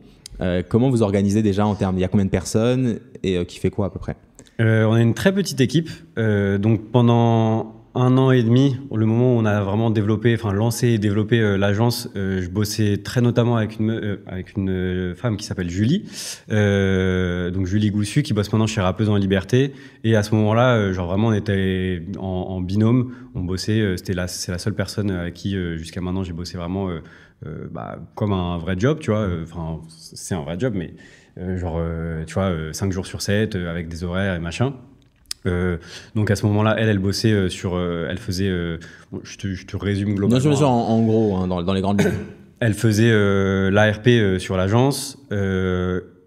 comment vous organisez déjà en termes, il y a combien de personnes et qui fait quoi à peu près On a une très petite équipe. donc pendant un an et demi, le moment où on a vraiment développé, enfin lancé et développé euh, l'agence, euh, je bossais très notamment avec une, euh, avec une femme qui s'appelle Julie, donc Julie Goussu, qui bosse maintenant chez Rappeuse en Liberté. Et à ce moment-là, genre vraiment, on était en, binôme, on bossait. c'était la, c'est la seule personne à qui jusqu'à maintenant j'ai bossé vraiment bah, comme un vrai job, tu vois. Enfin, c'est un vrai job, mais genre, tu vois, 5 jours sur 7, avec des horaires et machin. Euh, donc à ce moment-là, elle, elle bossait euh, sur, euh, elle faisait, je, te, résume globalement. Non, je en, en, gros, hein, dans, dans, les grandes lignes. Elle faisait l'ARP sur l'agence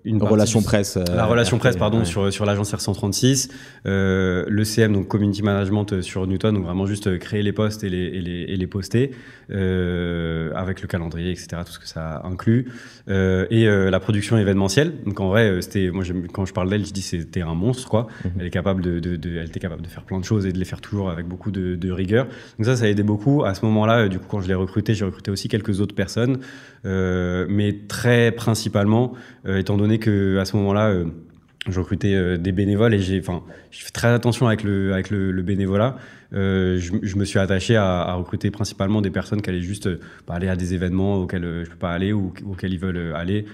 une relation presse. Euh, la relation presse, pardon, sur, sur l'agence R136. Euh, le CM, donc Community Management euh, sur Newton, donc vraiment juste euh, créer les postes et les, et les, et les poster, euh, avec le calendrier, etc., tout ce que ça inclut. et la production événementielle. Donc en vrai, c'était, moi, quand je parle d'elle, je dis c'était un monstre, quoi. Mhm. Elle, est capable de, de, de, elle était capable de faire plein de choses et de les faire toujours avec beaucoup de, de rigueur. Donc ça, ça a aidé beaucoup. À ce moment-là, du coup, quand je l'ai recruté, j'ai recruté aussi quelques autres personnes, mais très principalement euh, étant donné que à ce moment-là, euh, je recrutais euh, des bénévoles et j'ai, enfin, je fais très attention avec le, avec le, bénévolat. je, me suis attaché à, recruter principalement des personnes qui allaient juste bah, aller à des événements auxquels je peux pas aller ou auxquels ils veulent aller,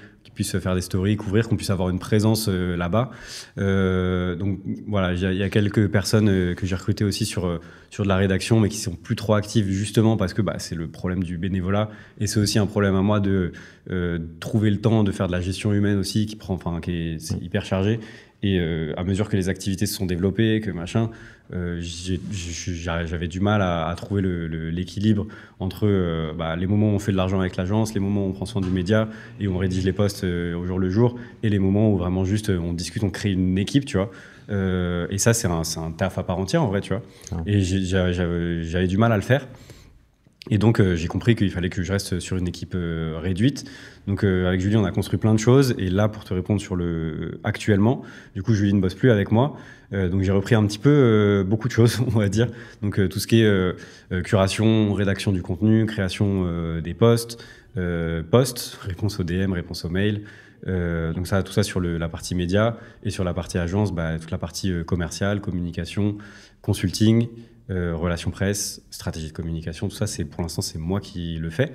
puisse faire des stories, couvrir, qu'on puisse avoir une présence euh, là-bas. Euh, donc voilà, il y, a quelques personnes euh, que j'ai recrutées aussi sur, sur de la rédaction, mais qui sont plus trop actives justement parce que bah, c'est le problème du bénévolat et c'est aussi un problème à moi de trouver le temps de faire de la gestion humaine aussi, qui prend, enfin, qui est, est mm. hyper chargé. Et euh, à mesure que les activités se sont développées, que machin, euh, j'avais du mal à, à trouver l'équilibre entre euh, bah, les moments où on fait de l'argent avec l'agence, les moments où on prend soin du média et on rédige les postes euh, au jour le jour, et les moments où vraiment juste euh, on discute, on crée une équipe, tu vois. et ça, c'est un, un, taf à part entière en vrai, tu vois. Ah. Et j'avais du mal à le faire. Et donc, euh, j'ai compris qu'il fallait que je reste sur une équipe euh, réduite. Donc, euh, avec Julie, on a construit plein de choses. Et là, pour te répondre sur le actuellement, du coup, Julie ne bosse plus avec moi. donc, j'ai repris un petit peu beaucoup de choses, on va dire. Donc, tout ce qui est curation, rédaction du contenu, création des posts, posts, réponse aux DM, réponse aux mails. donc ça, tout ça sur la partie média et sur la partie agence, bah, toute la partie commerciale, communication, consulting, euh, relations presse, stratégie de communication, tout ça, c'est pour l'instant c'est moi qui le fais.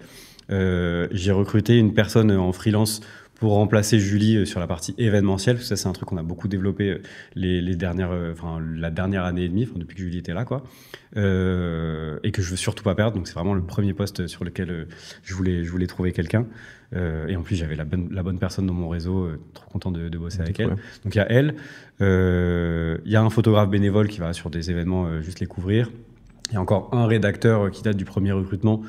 Euh, j'ai recruté une personne en freelance pour remplacer Julie euh, sur la partie événementielle, parce que ça c'est un truc qu'on a beaucoup développé les, dernières, enfin, la dernière année et demie, depuis que Julie était là, quoi, et que je veux surtout pas perdre. Donc c'est vraiment le premier poste sur lequel je voulais, je voulais trouver quelqu'un. Euh, et en plus, j'avais la bonne, personne dans mon réseau, euh, trop content de, bosser avec elle. Donc il y a elle, euh, il y a un photographe bénévole qui va sur des événements juste les couvrir. Il y a encore un rédacteur qui date du premier recrutement,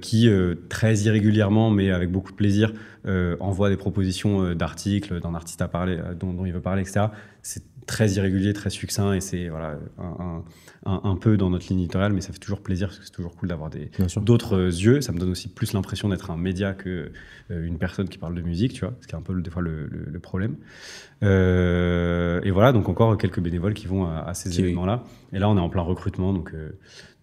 qui très irrégulièrement, mais avec beaucoup de plaisir, envoie des propositions d'articles, d'un artiste à parler, dont, il veut parler, etc. C'est très irrégulier, très succinct, et c'est voilà un un, peu dans notre ligne éditoriale, mais ça fait toujours plaisir parce que c'est toujours cool d'avoir d'autres euh, yeux. Ça me donne aussi plus l'impression d'être un média qu'une euh, une personne qui parle de musique, tu vois, ce qui est un peu des fois le, problème. Euh, et voilà, donc encore quelques bénévoles qui vont à, ces événements-là. Et là, on est en plein recrutement, donc,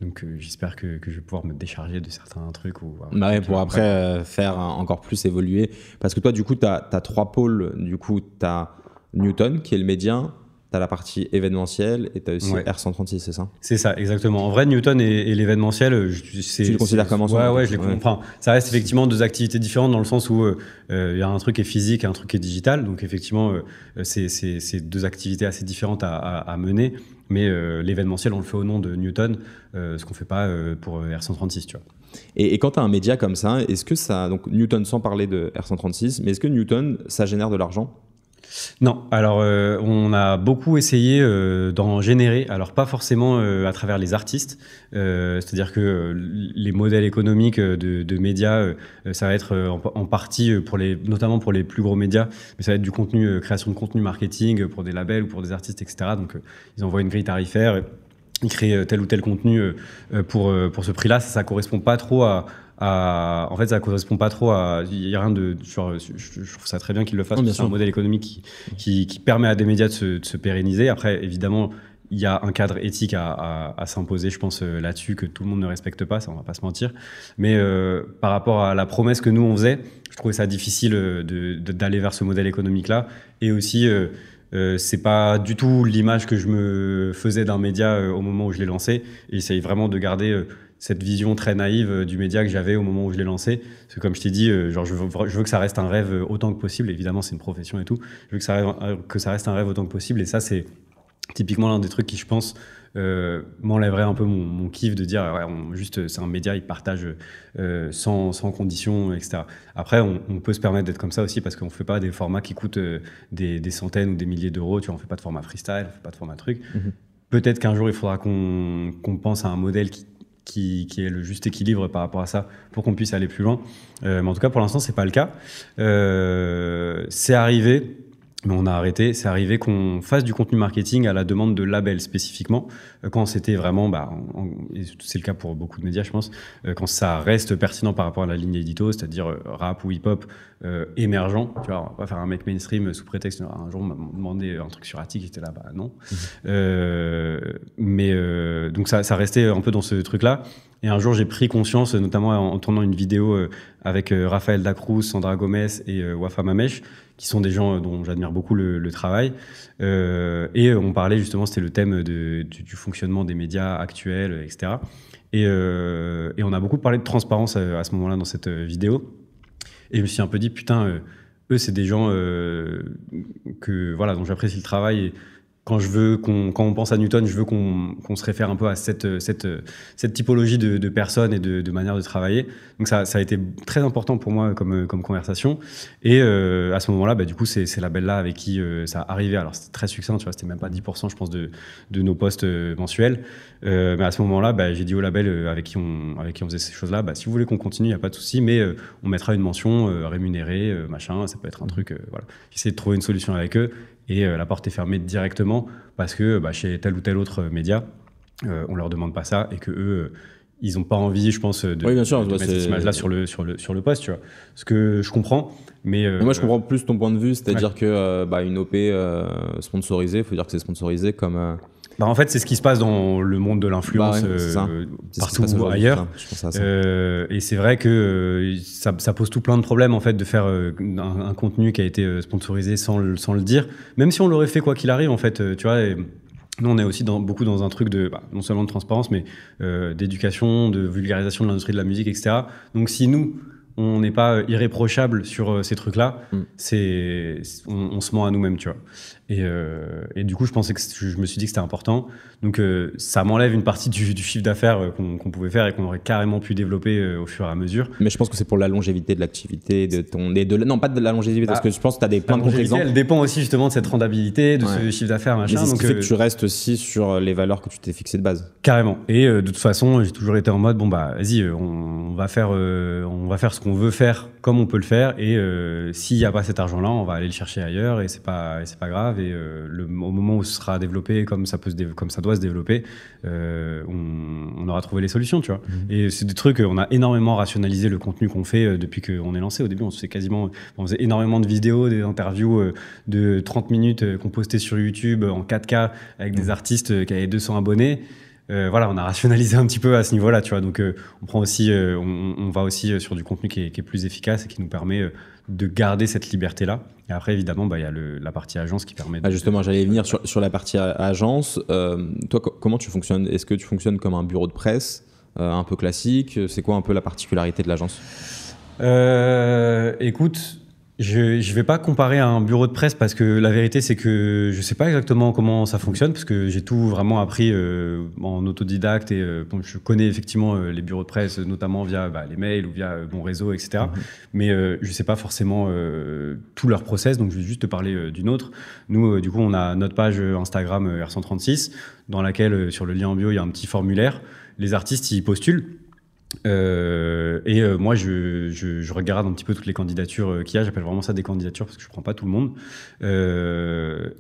donc j'espère que, je vais pouvoir me décharger de certains trucs. Ou, bah pour après faire encore plus évoluer. Parce que toi, du coup, tu as, as, trois pôles. Du coup, tu as Newton, qui est le média, tu as la partie événementielle et tu as aussi R136, c'est ça C'est ça, exactement. En vrai, Newton et, l'événementiel, euh, je Tu le considères comme ensemble Ouais, ouais, je les comprends. ça reste effectivement deux activités différentes dans le sens où euh, euh, il y a un truc qui est physique et un truc qui est digital. Donc, effectivement, c'est deux activités assez différentes à, mener. Mais l'événementiel, on le fait au nom de Newton, ce qu'on fait pas pour R136, tu vois. Et, et quand tu as un média comme ça, est-ce que ça. Donc, Newton sans parler de R136, mais est-ce que Newton, ça génère de l'argent non, alors euh, on a beaucoup essayé euh, d'en générer, alors pas forcément euh, à travers les artistes, c'est-à-dire que les modèles économiques de, médias, ça va être en, partie, pour les, notamment pour les plus gros médias, mais ça va être du contenu, création de contenu marketing pour des labels ou pour des artistes, etc. Donc ils envoient une grille tarifaire. ils créent tel ou tel contenu pour, pour ce prix-là, ça ne correspond pas trop à, en fait, ça correspond pas trop à. Il y a rien de. je, trouve ça très bien qu'ils le fassent. c'est un modèle économique qui, permet à des médias de se, pérenniser. Après, évidemment, il y a un cadre éthique à, s'imposer, je pense, euh, là-dessus, que tout le monde ne respecte pas, ça, on va pas se mentir. Mais euh, par rapport à la promesse que nous, on faisait, je trouvais ça difficile euh, d'aller vers ce modèle économique-là. Et aussi, euh, c'est pas du tout l'image que je me faisais d'un média au moment où je l'ai lancé. Et vraiment de garder cette vision très naïve euh, du média que j'avais au moment où je l'ai lancé. Parce que comme je t'ai dit, euh, genre, je veux, que ça reste un rêve euh, autant que possible. Évidemment, c'est une profession et tout. Je veux que ça, reste un rêve autant que possible. Et ça, c'est typiquement l'un des trucs qui, je pense, m'enlèverait un peu mon, kiff de dire ouais, juste c'est un média, il partage sans, conditions, condition, etc. Après, on, peut se permettre d'être comme ça aussi parce qu'on ne fait pas des formats qui coûtent des, centaines ou des milliers d'euros. Tu vois, on ne fait pas de format freestyle, on ne fait pas de format truc. Mhm. Peut-être qu'un jour, il faudra qu'on pense à un modèle qui qui, est le juste équilibre par rapport à ça pour qu'on puisse aller plus loin. Euh, mais en tout cas, pour l'instant, c'est pas le cas. Euh, c'est arrivé mais on a arrêté. C'est arrivé qu'on fasse du contenu marketing à la demande de labels spécifiquement, euh, quand c'était vraiment, bah, c'est le cas pour beaucoup de médias, je pense, euh, quand ça reste pertinent par rapport à la ligne édito, c'est-à-dire euh, rap ou hip-hop émergent. Tu vois, on va pas faire un mec mainstream sous prétexte. Un jour, on m'a demandé un truc sur Attic, était là, bah non. Mhm. mais donc ça, ça restait un peu dans ce truc-là. Et un jour, j'ai pris conscience, notamment en tournant une vidéo euh, avec euh, Raphaël Dacruz, Sandra Gomez et euh, Wafa Mamesh, qui sont des gens dont j'admire beaucoup le, travail. et on parlait justement, c'était le thème du, fonctionnement des médias actuels, etc. Et, on a beaucoup parlé de transparence à, ce moment-là dans cette vidéo. Et je me suis un peu dit, putain, eux, c'est des gens que, voilà, dont j'apprécie le travail quand je veux qu'on, quand on pense à Newton, je veux qu'on, qu'on se réfère un peu à cette, cette, cette typologie de, de, personnes et de, de manière de travailler. Donc ça, ça, a été très important pour moi comme, comme conversation. Et euh, à ce moment-là, bah, du coup, c'est, c'est la là avec qui euh, ça arrivait. Alors c'était très succinct, tu vois, c'était même pas 10% je pense de, de nos postes euh, mensuels. Euh, mais à ce moment-là, bah, j'ai dit au label euh, avec qui on, avec qui on faisait ces choses-là, bah, si vous voulez qu'on continue, il n'y a pas de souci, mais euh, on mettra une mention rémunérée, machin, ça peut être un truc, voilà. j'essaie de trouver une solution avec eux et euh, la porte est fermée directement parce que bah, chez tel ou tel autre euh, média, euh, on leur demande pas ça et que eux ils ont pas envie, je pense, de, mettre cette image-là sur le, sur, le, sur le poste, tu vois. Ce que je comprends, mais... moi, je comprends plus ton point de vue, c'est-à-dire qu'une que bah, une OP sponsorisée, il faut dire que c'est sponsorisé comme, bah, en fait, c'est ce qui se passe dans le monde de l'influence bah euh, partout ailleurs. Euh, et c'est vrai que euh, ça, pose tout plein de problèmes en fait de faire un, contenu qui a été sponsorisé sans le, dire, même si on l'aurait fait quoi qu'il arrive en fait. Tu vois. nous, on est aussi dans, beaucoup dans un truc de, bah, non seulement de transparence, mais d'éducation, de vulgarisation de l'industrie de la musique, etc. Donc si nous, on n'est pas irréprochable sur ces trucs-là, mm. c'est on, on, se ment à nous-mêmes, tu vois. Euh, et, du coup, je pensais que je me suis dit que c'était important. Donc, euh, ça m'enlève une partie du, du chiffre d'affaires euh, qu'on pouvait faire et qu'on aurait carrément pu développer au fur et à mesure. Mais je pense que c'est pour la longévité de l'activité, de ton de non pas de la longévité parce ah. que je pense que tu as des points de contre Elle dépend aussi justement de cette rentabilité, de ce chiffre d'affaires machin. Mais ce fait que tu restes aussi sur les valeurs que tu t'es fixées de base. Carrément. Et de toute façon, j'ai toujours été en mode bon bah vas-y, on, va faire, on va faire ce qu'on veut faire comme on peut le faire et s'il n'y a pas cet argent-là, on va aller le chercher ailleurs et c'est pas c'est pas grave et euh, le, au moment où ce sera développé comme ça, peut se comme ça doit se développer, euh, on, aura trouvé les solutions, tu vois. Mm-hmm. Et c'est des trucs, euh, on a énormément rationalisé le contenu qu'on fait depuis qu'on est lancé. Au début, on, faisait quasiment, faisait énormément de vidéos, des interviews de 30 minutes qu'on postait sur YouTube en 4K avec des mm-hmm. artistes qui avaient 200 abonnés. voilà, on a rationalisé un petit peu à ce niveau-là, tu vois. Donc, on prend aussi, on, va aussi sur du contenu qui qui est, plus efficace et qui nous permet de garder cette liberté-là. Et après, évidemment, bah, il y a la partie agence qui permet. Ah, justement, j'allais venir sur, la partie agence. Euh, toi, comment tu fonctionnes Est-ce que tu fonctionnes comme un bureau de presse euh, un peu classique C'est quoi un peu la particularité de l'agence euh, Écoute, je ne vais pas comparer à un bureau de presse parce que la vérité, c'est que je ne sais pas exactement comment ça fonctionne parce que j'ai tout vraiment appris euh, en autodidacte et euh, je connais effectivement euh, les bureaux de presse, notamment via bah, les mails ou via mon réseau, etc. Mm-hmm. Mais je ne sais pas forcément tout leur process, donc je vais juste te parler d'une autre. Nous, du coup, on a notre page Instagram R136 dans laquelle, sur le lien en bio, il y a un petit formulaire. Les artistes, ils postulent. Euh, et euh, moi, je, regarde un petit peu toutes les candidatures euh, qu'il y a. J'appelle vraiment ça des candidatures parce que je prends pas tout le monde.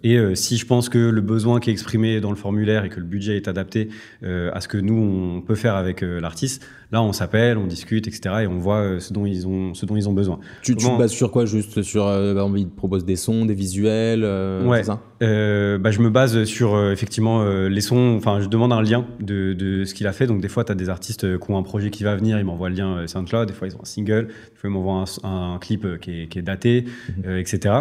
et si je pense que le besoin qui est exprimé dans le formulaire et que le budget est adapté à ce que nous on peut faire avec l'artiste, Là, on s'appelle, on discute, etc. Et on voit euh, ce, dont ils ont, ce dont ils ont besoin. Tu, te bases sur quoi Juste sur. Euh, bah, ils te proposent des sons, des visuels euh, ouais. ça bah, Je me base sur effectivement les sons. Enfin, je demande un lien de, de ce qu'il a fait. Donc, des fois, tu as des artistes qui ont un projet qui va venir, ils m'envoient le lien SoundCloud. Des fois, ils ont un single. Des fois, ils m'envoient un, clip qui est, qui est daté, mhm. etc.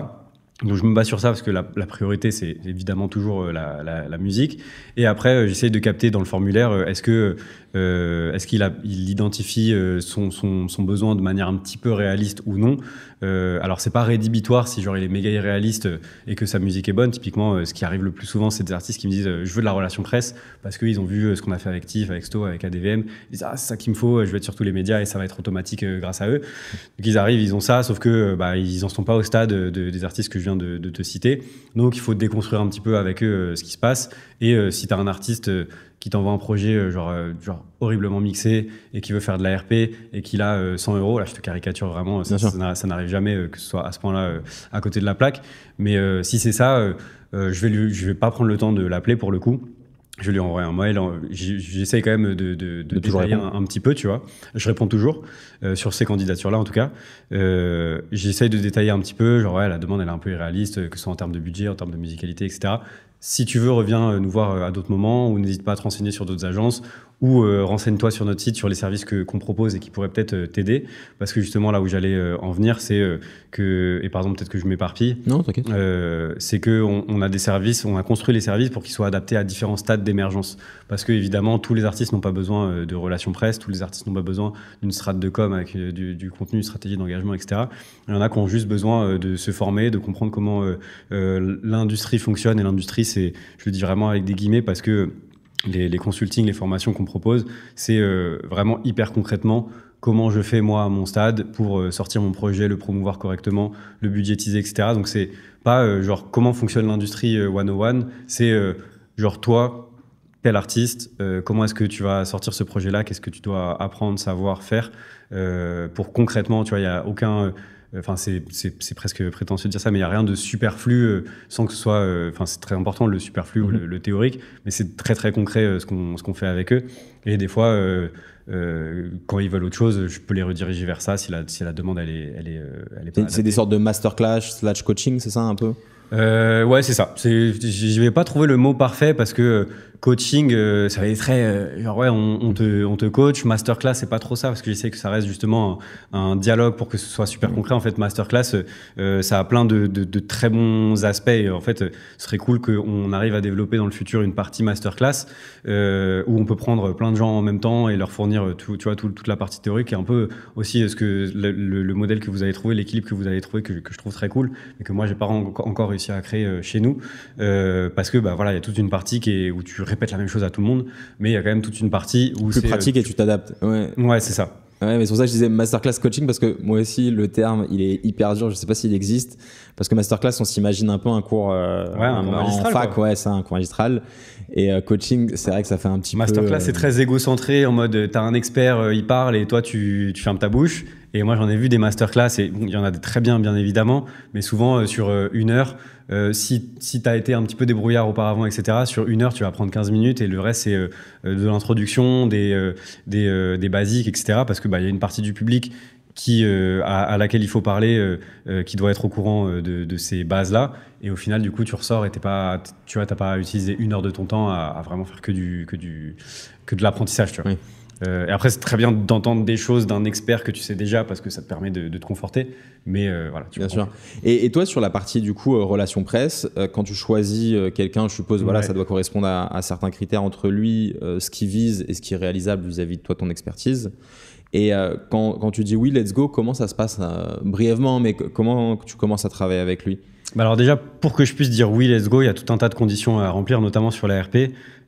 Donc je me base sur ça parce que la, priorité, c'est évidemment toujours la, la, la, musique. Et après, j'essaie de capter dans le formulaire, est-ce que euh, est-ce qu'il identifie euh, son, besoin de manière un petit peu réaliste ou non euh, Alors, c'est pas rédhibitoire si genre il est méga irréaliste et que sa musique est bonne. Typiquement, ce qui arrive le plus souvent, c'est des artistes qui me disent Je veux de la relation presse parce qu'ils ont vu ce qu'on a fait avec TIFF, avec Sto, avec ADVM. Ils disent Ah, c'est ça qu'il me faut, je vais être sur tous les médias et ça va être automatique grâce à eux. Donc, ils arrivent, ils ont ça, sauf que bah, ils en sont pas au stade des artistes que je viens de, te citer. Donc, il faut déconstruire un petit peu avec eux ce qui se passe. Et si tu as un artiste qui t'envoie un projet euh, genre, euh, genre horriblement mixé et qui veut faire de la RP et qui a 100 euh, euros, là je te caricature vraiment, ça, n'arrive jamais que ce soit à ce point-là à côté de la plaque. Mais si c'est ça, je vais je vais pas prendre le temps de l'appeler pour le coup. Je lui envoie un mail. J'essaie quand même de, de, de, détailler un, petit peu, tu vois. Je réponds toujours sur ces candidatures-là, en tout cas. J'essaie de détailler un petit peu, genre ouais, la demande elle est un peu irréaliste, que ce soit en termes de budget, en termes de musicalité, etc. Si tu veux, reviens euh, nous voir euh, à d'autres moments ou n'hésite pas à te renseigner sur d'autres agences ou euh, renseigne-toi sur notre site, sur les services qu'on propose et qui pourraient peut-être euh, t'aider. Parce que justement, là où j'allais euh, en venir, c'est que, et par exemple, peut-être que je m'éparpille. Non, c'est qu'on on a des services, on a construit les services pour qu'ils soient adaptés à différents stades d'émergence. Parce que, évidemment, tous les artistes n'ont pas besoin de relations presse, tous les artistes n'ont pas besoin d'une strate de com avec du, du contenu, stratégie d'engagement, etc. Il y en a qui ont juste besoin de se former, de comprendre comment l'industrie fonctionne. Et l'industrie, c'est, je le dis vraiment avec des guillemets, parce que les, consultings, les formations qu'on propose, c'est euh, vraiment hyper concrètement comment je fais moi à mon stade pour euh, sortir mon projet, le promouvoir correctement, le budgétiser, etc. Donc c'est pas euh, genre comment fonctionne l'industrie 101, c'est genre toi, tel artiste, comment est-ce que tu vas sortir ce projet-là, qu'est-ce que tu dois apprendre, savoir, faire pour concrètement, tu vois, il n'y a aucun Enfin, c'est presque prétentieux de dire ça, mais il n'y a rien de superflu euh, sans que ce soit. Euh, enfin, c'est très important le superflu ou mhm. le, théorique, mais c'est très très concret euh, ce qu'on fait avec eux. Et des fois, quand ils veulent autre chose, je peux les rediriger vers ça si la, demande est, elle est C'est des sortes de masterclass slash coaching, c'est ça un peu euh, ouais, c'est ça. Je vais pas trouver le mot parfait parce que euh, coaching, euh, ça va être très. genre, ouais, on, on, te, on te coach. Masterclass, c'est pas trop ça parce que j'essaie que ça reste justement un, dialogue pour que ce soit super concret. En fait, masterclass, ça a plein de, de, très bons aspects. en fait, ce serait cool qu'on arrive à développer dans le futur une partie masterclass où on peut prendre plein de gens en même temps et leur fournir tout, tu vois, toute la partie théorique et un peu aussi ce que le, modèle que vous avez trouvé, l'équilibre que vous avez trouvé que, que, je trouve très cool et que moi, j'ai pas encore réussi à créer euh, chez nous, euh, parce que bah, voilà, il y a toute une partie qui est, où tu répètes la même chose à tout le monde, mais il y a quand même toute une partie où c'est euh, pratique et tu t'adaptes. Ouais, c'est ça. Ouais, mais c'est pour ça que je disais masterclass coaching parce que moi aussi le terme il est hyper dur, je sais pas s'il existe parce que masterclass on s'imagine un peu un cours, ouais, un cours en fac, ouais, c'est un cours magistral et coaching, c'est vrai que ça fait un petit masterclass, peu masterclass, c'est très égocentré en mode t'as un expert, il parle et toi tu fermes ta bouche et moi, j'en ai vu des masterclass, et il y en a des très bien, bien évidemment, mais souvent euh, sur euh, une heure, euh, si, si tu as été un petit peu débrouillard auparavant, etc., sur une heure, tu vas prendre 15 minutes, et le reste, c'est de l'introduction, des, des, basiques, etc., parce qu'il bah, y a une partie du public qui, à, laquelle il faut parler, qui doit être au courant de, ces bases-là. Et au final, du coup, tu ressors et pas, tu n'as t'as pas utilisé une heure de ton temps à, vraiment faire que du, que du, que de l'apprentissage, tu vois. Oui. Euh, et après, c'est très bien d'entendre des choses d'un expert que tu sais déjà parce que ça te permet de, te conforter. Mais euh, voilà. Tu bien sûr. Et, toi, sur la partie du coup euh, relation presse, quand tu choisis quelqu'un, je suppose, voilà, ça doit correspondre à, certains critères entre lui, ce qu'il vise et ce qui est réalisable vis-à-vis de toi, ton expertise. Et quand, tu dis oui, let's go, comment ça se passe brièvement, mais comment tu commences à travailler avec lui bah, alors déjà, pour que je puisse dire oui, let's go, il y a tout un tas de conditions à remplir, notamment sur la RP.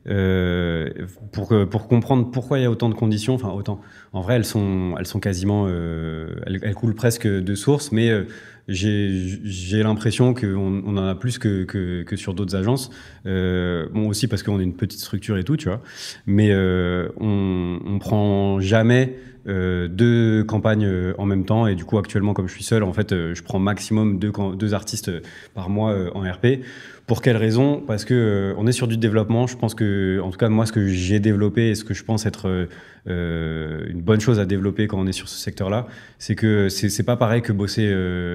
Euh, pour, pour comprendre pourquoi il y a autant de conditions, enfin autant, en vrai elles sont, elles sont quasiment, euh, elles, elles, coulent presque de source, mais euh, j'ai l'impression qu'on on en a plus que, que, que sur d'autres agences, euh, bon aussi parce qu'on est une petite structure et tout, tu vois, mais euh, on, on prend jamais euh, deux campagnes euh, en même temps. Et du coup, actuellement, comme je suis seul, en fait, euh, je prends maximum deux, deux artistes par mois en RP. Pour quelle raison Parce que on est sur du développement. Je pense que, en tout cas, moi, ce que j'ai développé et ce que je pense être une bonne chose à développer quand on est sur ce secteur-là, c'est que c'est pas pareil que bosser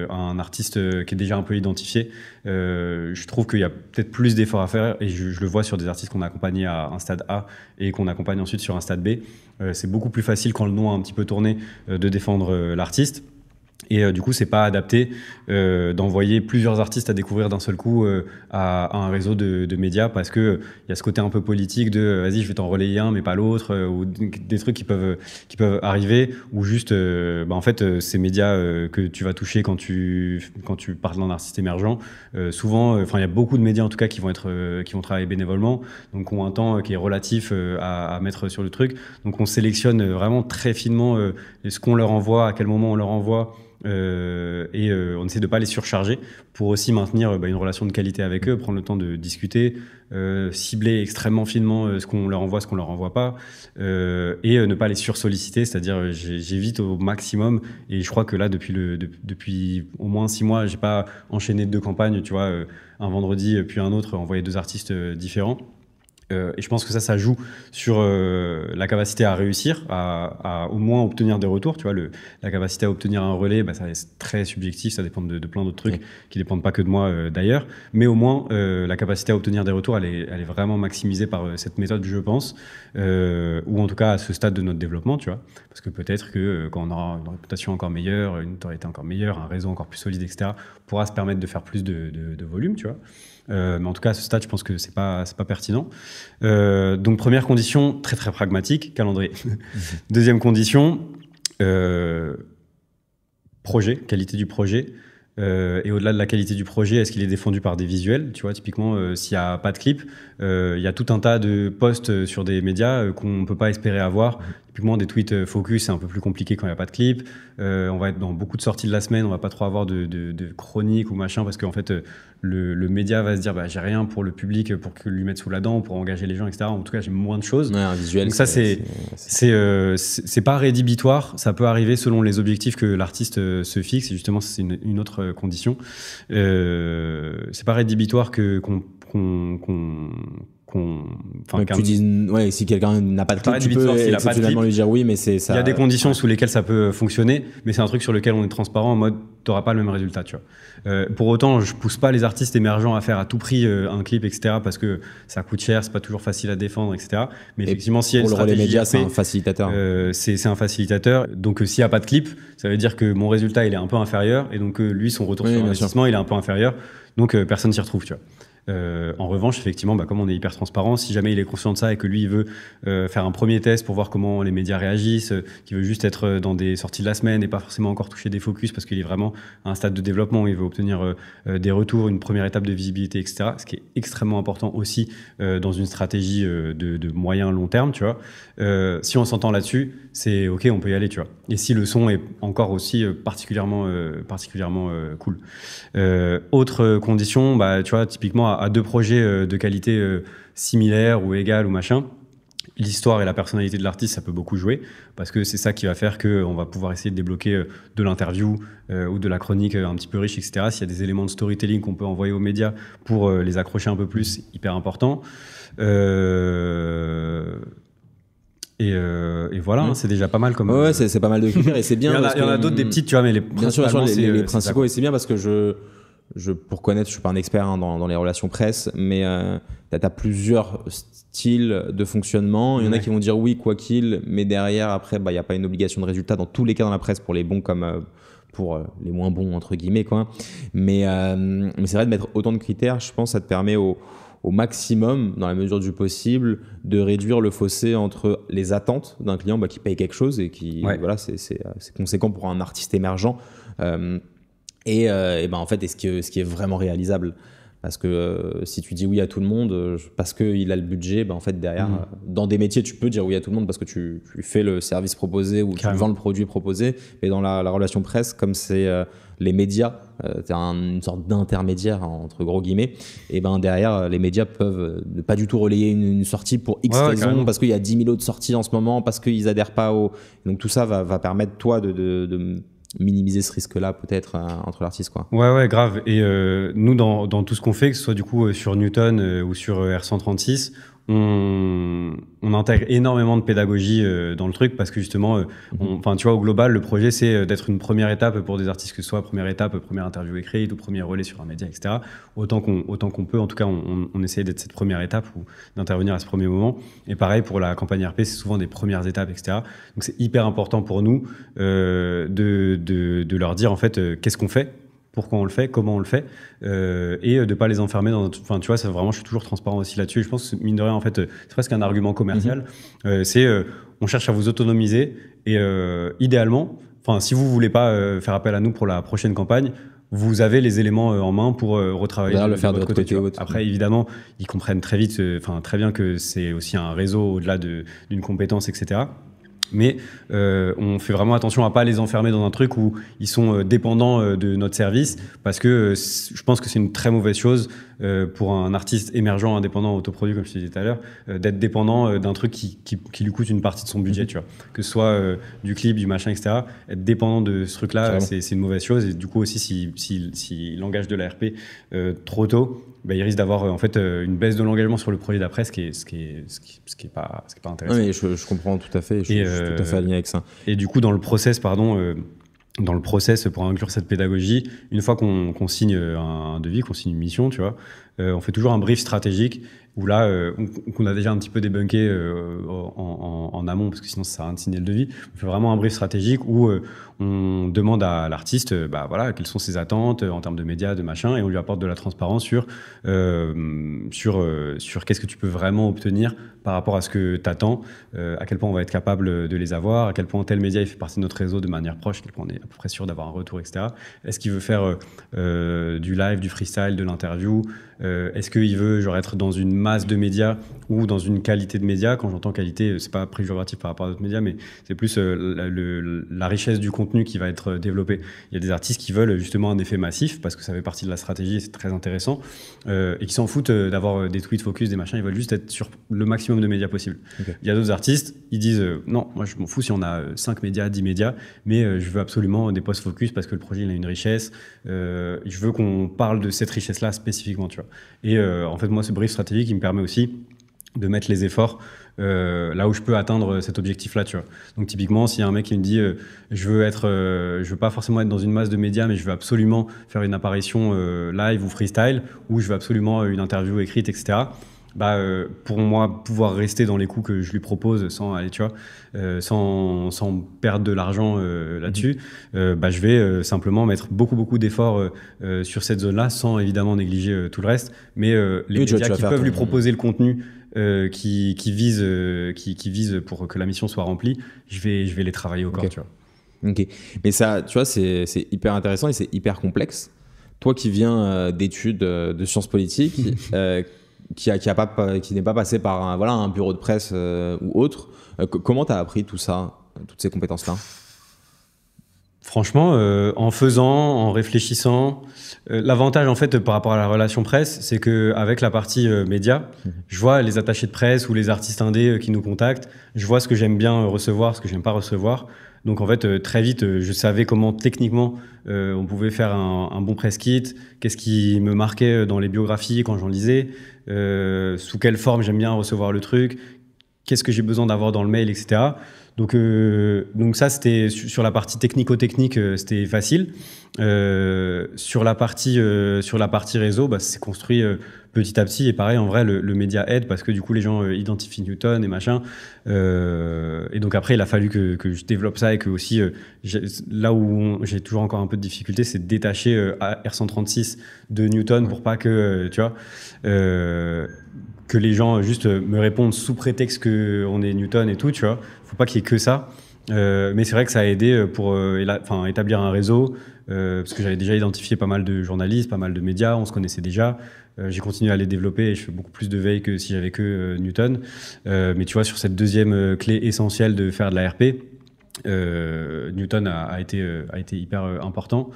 un artiste qui est déjà un peu identifié. je trouve qu'il y a peut-être plus d'efforts à faire et je, je le vois sur des artistes qu'on accompagne à un stade A et qu'on accompagne ensuite sur un stade B. Euh, c'est beaucoup plus facile quand le nom a un petit peu tourné euh, de défendre euh, l'artiste. Et euh, du coup, c'est pas adapté euh, d'envoyer plusieurs artistes à découvrir d'un seul coup euh, à, un réseau de, médias parce que il y a ce côté un peu politique de vas-y, je vais t'en relayer un mais pas l'autre ou des trucs qui peuvent qui peuvent arriver ou juste bah, en fait ces médias que tu vas toucher quand tu quand tu parles d'un artiste émergent, souvent, enfin il y a beaucoup de médias en tout cas qui vont être qui vont travailler bénévolement, donc ont un temps qui est relatif à, à, mettre sur le truc. Donc on sélectionne vraiment très finement ce qu'on leur envoie, à quel moment on leur envoie. Euh, et euh, on essaie de pas les surcharger pour aussi maintenir euh, bah, une relation de qualité avec eux, prendre le temps de discuter, cibler extrêmement finement ce qu'on leur envoie, ce qu'on leur envoie pas, et ne pas les sursolliciter, c'est-à-dire j'évite au maximum. Et je crois que là, depuis, depuis au moins six mois, j'ai pas enchaîné deux campagnes, tu vois, un vendredi puis un autre, envoyer deux artistes différents. Euh, et je pense que ça, ça joue sur euh, la capacité à réussir, à, au moins obtenir des retours. Tu vois, la capacité à obtenir un relais, bah, ça reste très subjectif, ça dépend de, plein d'autres trucs qui ne dépendent pas que de moi euh, d'ailleurs. Mais au moins, la capacité à obtenir des retours, elle est, vraiment maximisée par cette méthode, je pense, ou en tout cas à ce stade de notre développement, tu vois. Parce que peut-être que quand on aura une réputation encore meilleure, une autorité encore meilleure, un réseau encore plus solide, etc., pourra se permettre de faire plus de, de volume, tu vois. Euh, mais en tout cas, à ce stade, je pense que c'est pas pas pertinent. Euh, donc première condition très très pragmatique, calendrier. Deuxième condition, euh, projet, qualité du projet. et au-delà de la qualité du projet, est-ce qu'il est défendu par des visuels Tu vois, typiquement, s'il n'y a pas de clip, il y a tout un tas de posts sur des médias qu'on ne peut pas espérer avoir moins des tweets euh, focus, c'est un peu plus compliqué quand il n'y a pas de clip. Euh, on va être dans beaucoup de sorties de la semaine, on va pas trop avoir de, chroniques ou machin, parce qu'en fait, euh, le, média va se dire, bah, j'ai rien pour le public, pour que lui mettre sous la dent, pour engager les gens, etc. En tout cas, j'ai moins de choses. visuel. Donc ça, c'est c'est pas rédhibitoire. Ça peut arriver selon les objectifs que l'artiste se fixe. Et justement, c'est une, autre condition. Euh, c'est pas rédhibitoire que qu'on qu'on. Enfin, dis, ouais, si quelqu'un n'a pas de clip, tu peux lui dire oui, mais c'est ça. Il y a des conditions sous lesquelles ça peut fonctionner, mais c'est un truc sur lequel on est transparent en mode t'auras pas le même résultat, tu vois. Euh, pour autant, je pousse pas les artistes émergents à faire à tout prix euh, un clip, etc. parce que ça coûte cher, c'est pas toujours facile à défendre, etc. Mais effectivement, si pour le relais c'est un facilitateur. Euh, c'est un facilitateur. Donc, s'il n'y a pas de clip, ça veut dire que mon résultat, il est un peu inférieur. Et donc, lui, son retour sur investissement, il est un peu inférieur. Donc, personne s'y retrouve, tu vois. Euh, en revanche, effectivement, bah, comme on est hyper transparent, si jamais il est conscient de ça et que lui, il veut euh, faire un premier test pour voir comment les médias réagissent, euh, qu'il veut juste être dans des sorties de la semaine et pas forcément encore toucher des focus parce qu'il est vraiment à un stade de développement où il veut obtenir des retours, une première étape de visibilité, etc. Ce qui est extrêmement important aussi dans une stratégie de, moyen long terme, tu vois. si on s'entend là-dessus, c'est OK, on peut y aller, tu vois. Et si le son est encore aussi particulièrement, particulièrement cool. autre condition, bah, tu vois, typiquement, à, deux projets euh, de qualité euh, similaire ou égale ou machin, l'histoire et la personnalité de l'artiste, ça peut beaucoup jouer, parce que c'est ça qui va faire qu'on euh, va pouvoir essayer de débloquer de l'interview ou de la chronique un petit peu riche, etc. S'il y a des éléments de storytelling qu'on peut envoyer aux médias pour les accrocher un peu plus, hyper important. Et, voilà, hein, mmh. c'est déjà pas mal comme. Ouais, c'est pas mal de critères et c'est bien. Il y en a, d'autres des petites, tu vois, mais les, bien sûr, les principaux, et c'est bien parce que je pour connaître, je suis pas un expert hein, dans, les relations presse, mais euh, tu as, plusieurs styles de fonctionnement. Il y en a qui vont dire oui, quoi qu'il, mais derrière, après, bah, il bah, n'y a pas une obligation de résultat dans tous les cas dans la presse pour les bons comme euh, pour euh, les moins bons, entre guillemets. Quoi. Euh, mais, c'est vrai de mettre autant de critères, je pense, ça te permet au, maximum, dans la mesure du possible, de réduire le fossé entre les attentes d'un client bah, qui paye quelque chose et qui, voilà, c'est conséquent pour un artiste émergent. Euh, et, ben en fait, est ce, que est, ce qui est vraiment réalisable. Parce que euh, si tu dis oui à tout le monde, euh, parce parce qu'il a le budget, ben en fait, derrière, mm. dans des métiers, tu peux dire oui à tout le monde parce que tu, fais le service proposé ou tu vends le produit proposé. Mais dans la, la relation presse, comme c'est les médias, c'est une sorte d'intermédiaire, hein, entre gros guillemets, et ben derrière, les médias peuvent ne pas du tout relayer une, sortie pour X parce qu'il y a 10 000 autres sorties en ce moment, parce qu'ils adhèrent pas au. Donc tout ça va, va permettre, toi, de, de, de minimiser ce risque-là peut-être euh, entre l'artiste quoi. Ouais ouais grave et euh, nous dans, dans, tout ce qu'on fait que ce soit du coup euh, sur Newton ou sur R136 on, intègre énormément de pédagogie euh, dans le truc parce que justement, euh, mhm. enfin, tu vois, au global, le projet, c'est euh, d'être une première étape pour des artistes que ce soit première étape, première interview écrite ou premier relais sur un média, etc. Autant qu'on qu'on peut. En tout cas, on, essaie d'être cette première étape ou d'intervenir à ce premier moment. Et pareil pour la campagne RP, c'est souvent des premières étapes, etc. Donc c'est hyper important pour nous de leur dire en fait qu'est-ce qu'on fait pourquoi on le fait, comment on le fait, euh, et euh, de ne pas les enfermer dans. Enfin, tu vois, ça, vraiment, je suis toujours transparent aussi là-dessus. Je pense que, mine de rien, en fait, euh, c'est presque un argument commercial. Mm-hmm. c'est on cherche à vous autonomiser, et idéalement, enfin, si vous ne voulez pas faire appel à nous pour la prochaine campagne, vous avez les éléments en main pour retravailler le faire de, votre côté. Après, évidemment, ils comprennent très vite, enfin, très bien que c'est aussi un réseau au-delà d'une compétence, etc mais euh, on fait vraiment attention à pas les enfermer dans un truc où ils sont euh, dépendants euh, de notre service, parce que je pense que c'est une très mauvaise chose pour un artiste émergent, indépendant, autoproduit, comme je te disais tout à l'heure, d'être dépendant d'un truc qui, lui coûte une partie de son budget, mhm. Que ce soit du clip, du machin, etc. Être dépendant de ce truc-là, c'est une mauvaise chose. Et du coup aussi, s'il engage de la RP trop tôt, bah, il risque d'avoir euh, en fait euh, une baisse de l'engagement sur le projet d'après, ce qui est ce qui est, ce qui, est pas pas intéressant. Oui, je, je, comprends tout à fait. Je, suis tout à fait euh, aligné avec ça. Et du coup, dans le process, pardon dans le process pour inclure cette pédagogie, une fois qu'on signe un devis, qu'on signe une mission, tu vois, euh, on fait toujours un brief stratégique où là, euh, qu'on a déjà un petit peu débunké euh, en, amont, parce que sinon ça sert un rien de vie On fait vraiment un brief stratégique où on demande à l'artiste, bah voilà, quelles sont ses attentes en termes de médias, de machin, et on lui apporte de la transparence sur sur sur qu'est-ce que tu peux vraiment obtenir par rapport à ce que t'attends, attends à quel point on va être capable de les avoir, à quel point tel média il fait partie de notre réseau de manière proche, à quel point on est à peu près sûr d'avoir un retour, etc. Est-ce qu'il veut faire du live, du freestyle, de l'interview? Euh, est-ce qu'il veut genre, être dans une masse de médias ou dans une qualité de médias Quand j'entends qualité, euh, c'est pas préjugatif par rapport à d'autres médias, mais c'est plus euh, la, richesse du contenu qui va être développée. Il y a des artistes qui veulent justement un effet massif parce que ça fait partie de la stratégie c'est très intéressant et qui s'en foutent d'avoir des tweets focus, des machins. Ils veulent juste être sur le maximum de médias possible. Il y a d'autres artistes, ils disent non, moi je m'en fous si on a 5 médias, 10 médias, mais je veux absolument des posts focus parce que le projet il a une richesse. je veux qu'on parle de cette richesse-là spécifiquement, tu vois. Et euh, en fait, moi, ce brief stratégique, il me permet aussi de mettre les efforts euh, là où je peux atteindre cet objectif-là, Donc typiquement, s'il y a un mec qui me dit euh, je veux veux pas forcément être dans une masse de médias, mais je veux absolument faire une apparition live ou freestyle, ou je veux absolument une interview écrite, etc bah, euh, pour moi, pouvoir rester dans les coûts que je lui propose sans aller, tu vois, euh, sans, sans, perdre de l'argent euh, là-dessus, mhm. bah, je vais simplement mettre beaucoup, beaucoup d'efforts sur cette zone-là, sans évidemment négliger tout le reste. Mais les médias qui peuvent lui proposer le contenu qui, qui, vise, qui, qui, vise pour que la mission soit remplie, je vais, je vais les travailler au corps, tu vois. Ok. Mais ça, tu vois, c'est hyper intéressant et c'est hyper complexe. Toi qui viens d'études de sciences politiques, qui, qui n'est pas passé par un, voilà, un bureau de presse euh, ou autre. Euh, comment tu as appris tout ça, euh, toutes ces compétences-là Franchement, en faisant, en réfléchissant, l'avantage en fait par rapport à la relation presse, c'est que avec la partie média, mhm. je vois les attachés de presse ou les artistes indés qui nous contactent, je vois ce que j'aime bien recevoir, ce que j'aime pas recevoir. Donc en fait, très vite, je savais comment techniquement on pouvait faire un, un bon press kit, qu'est-ce qui me marquait dans les biographies quand j'en lisais, euh, sous quelle forme j'aime bien recevoir le truc, qu'est-ce que j'ai besoin d'avoir dans le mail, etc. Donc, euh, donc ça, c'était sur la partie technico-technique, euh, c'était facile. Euh, sur la partie sur la partie réseau, bah, c'est construit petit à petit. Et pareil, en vrai, le, média aide parce que du coup, les gens identifient Newton et machin. et donc après, il a fallu que, je développe ça et que aussi là où j'ai toujours encore un peu de difficulté, c'est de détacher R136 de Newton pour pas que tu vois que les gens juste me répondent sous prétexte qu'on est Newton et tout, tu vois faut pas qu'il y ait que ça. Euh, mais c'est vrai que ça a aidé euh, pour euh, enfin établir un réseau, parce que j'avais déjà identifié pas mal de journalistes, pas mal de médias, on se connaissait déjà. j'ai continué à les développer et je fais beaucoup plus de veille que si j'avais que Newton. mais tu vois, sur cette deuxième clé essentielle de faire de la RP, Newton a, été, a, été, hyper important.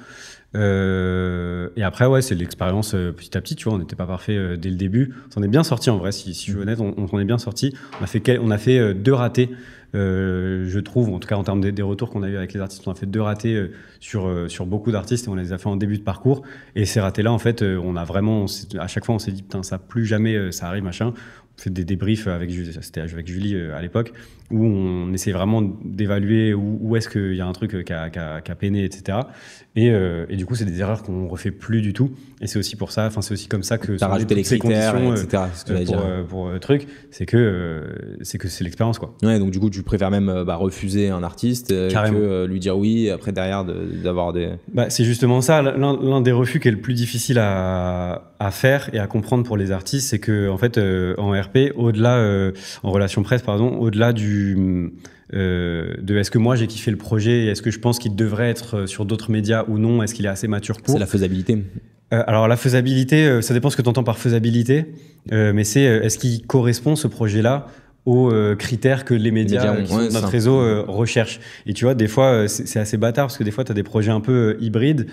et après, ouais, c'est l'expérience petit à petit. Tu vois, on n'était pas parfait dès le début. On s'en est bien sorti en vrai. Si, je suis mmh. honnête, on, s'en est bien sorti. On a fait, on a fait deux ratés euh, je trouve, en tout cas en termes des, retours qu'on a eu avec les artistes, on a fait deux ratés euh, euh, sur, beaucoup d'artistes et on les a fait en début de parcours. Et ces ratés-là, en fait, on a vraiment, à chaque fois, on s'est dit, putain, ça plus jamais, ça arrive, machin. On fait des débriefs avec, c'était avec Julie à l'époque où on essaie vraiment d'évaluer où, est-ce qu'il y a un truc qui a, peiné, etc. Euh, et, du coup, c'est des erreurs qu'on refait plus du tout. Et c'est aussi pour ça, enfin, c'est aussi comme ça que. ça rajouté les conditions etc. ce que euh, euh, pour, euh, truc, c'est que c'est que c'est l'expérience, quoi. Ouais, donc du coup, tu préfères même bah, refuser un artiste que lui dire oui, après derrière d'avoir des. Bah, c'est justement ça, l'un des refus qui est le plus difficile à, à, faire et à comprendre pour les artistes, c'est que en fait, en RP, au-delà, en relation presse, pardon, au-delà du euh, de est-ce que moi j'ai kiffé le projet, est-ce que je pense qu'il devrait être euh, sur d'autres médias ou non, est-ce qu'il est assez mature pour. C'est la faisabilité. Euh, alors la faisabilité, ça dépend ce que tu entends par faisabilité, mais c'est est-ce qu'il correspond ce projet-là aux euh, critères que les médias, euh, notre réseau recherche recherchent. Et tu vois, des fois, euh, c'est assez bâtard parce que des fois, tu as des projets un peu hybrides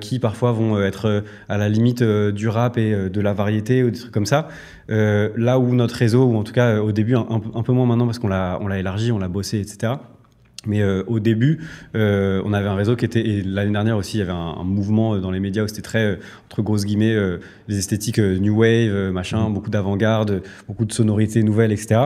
qui parfois vont être à la limite du rap et de la variété ou des trucs comme ça. là où notre réseau, ou en tout cas au début, un, un peu moins maintenant parce qu'on l'a élargi, on l'a bossé, etc. Mais euh, au début, euh, on avait un réseau qui était, et l'année dernière aussi, il y avait un, mouvement euh, dans les médias où c'était très, entre grosses guillemets, les esthétiques new wave, machin, mmh. beaucoup d'avant-garde, beaucoup de sonorités nouvelles, etc.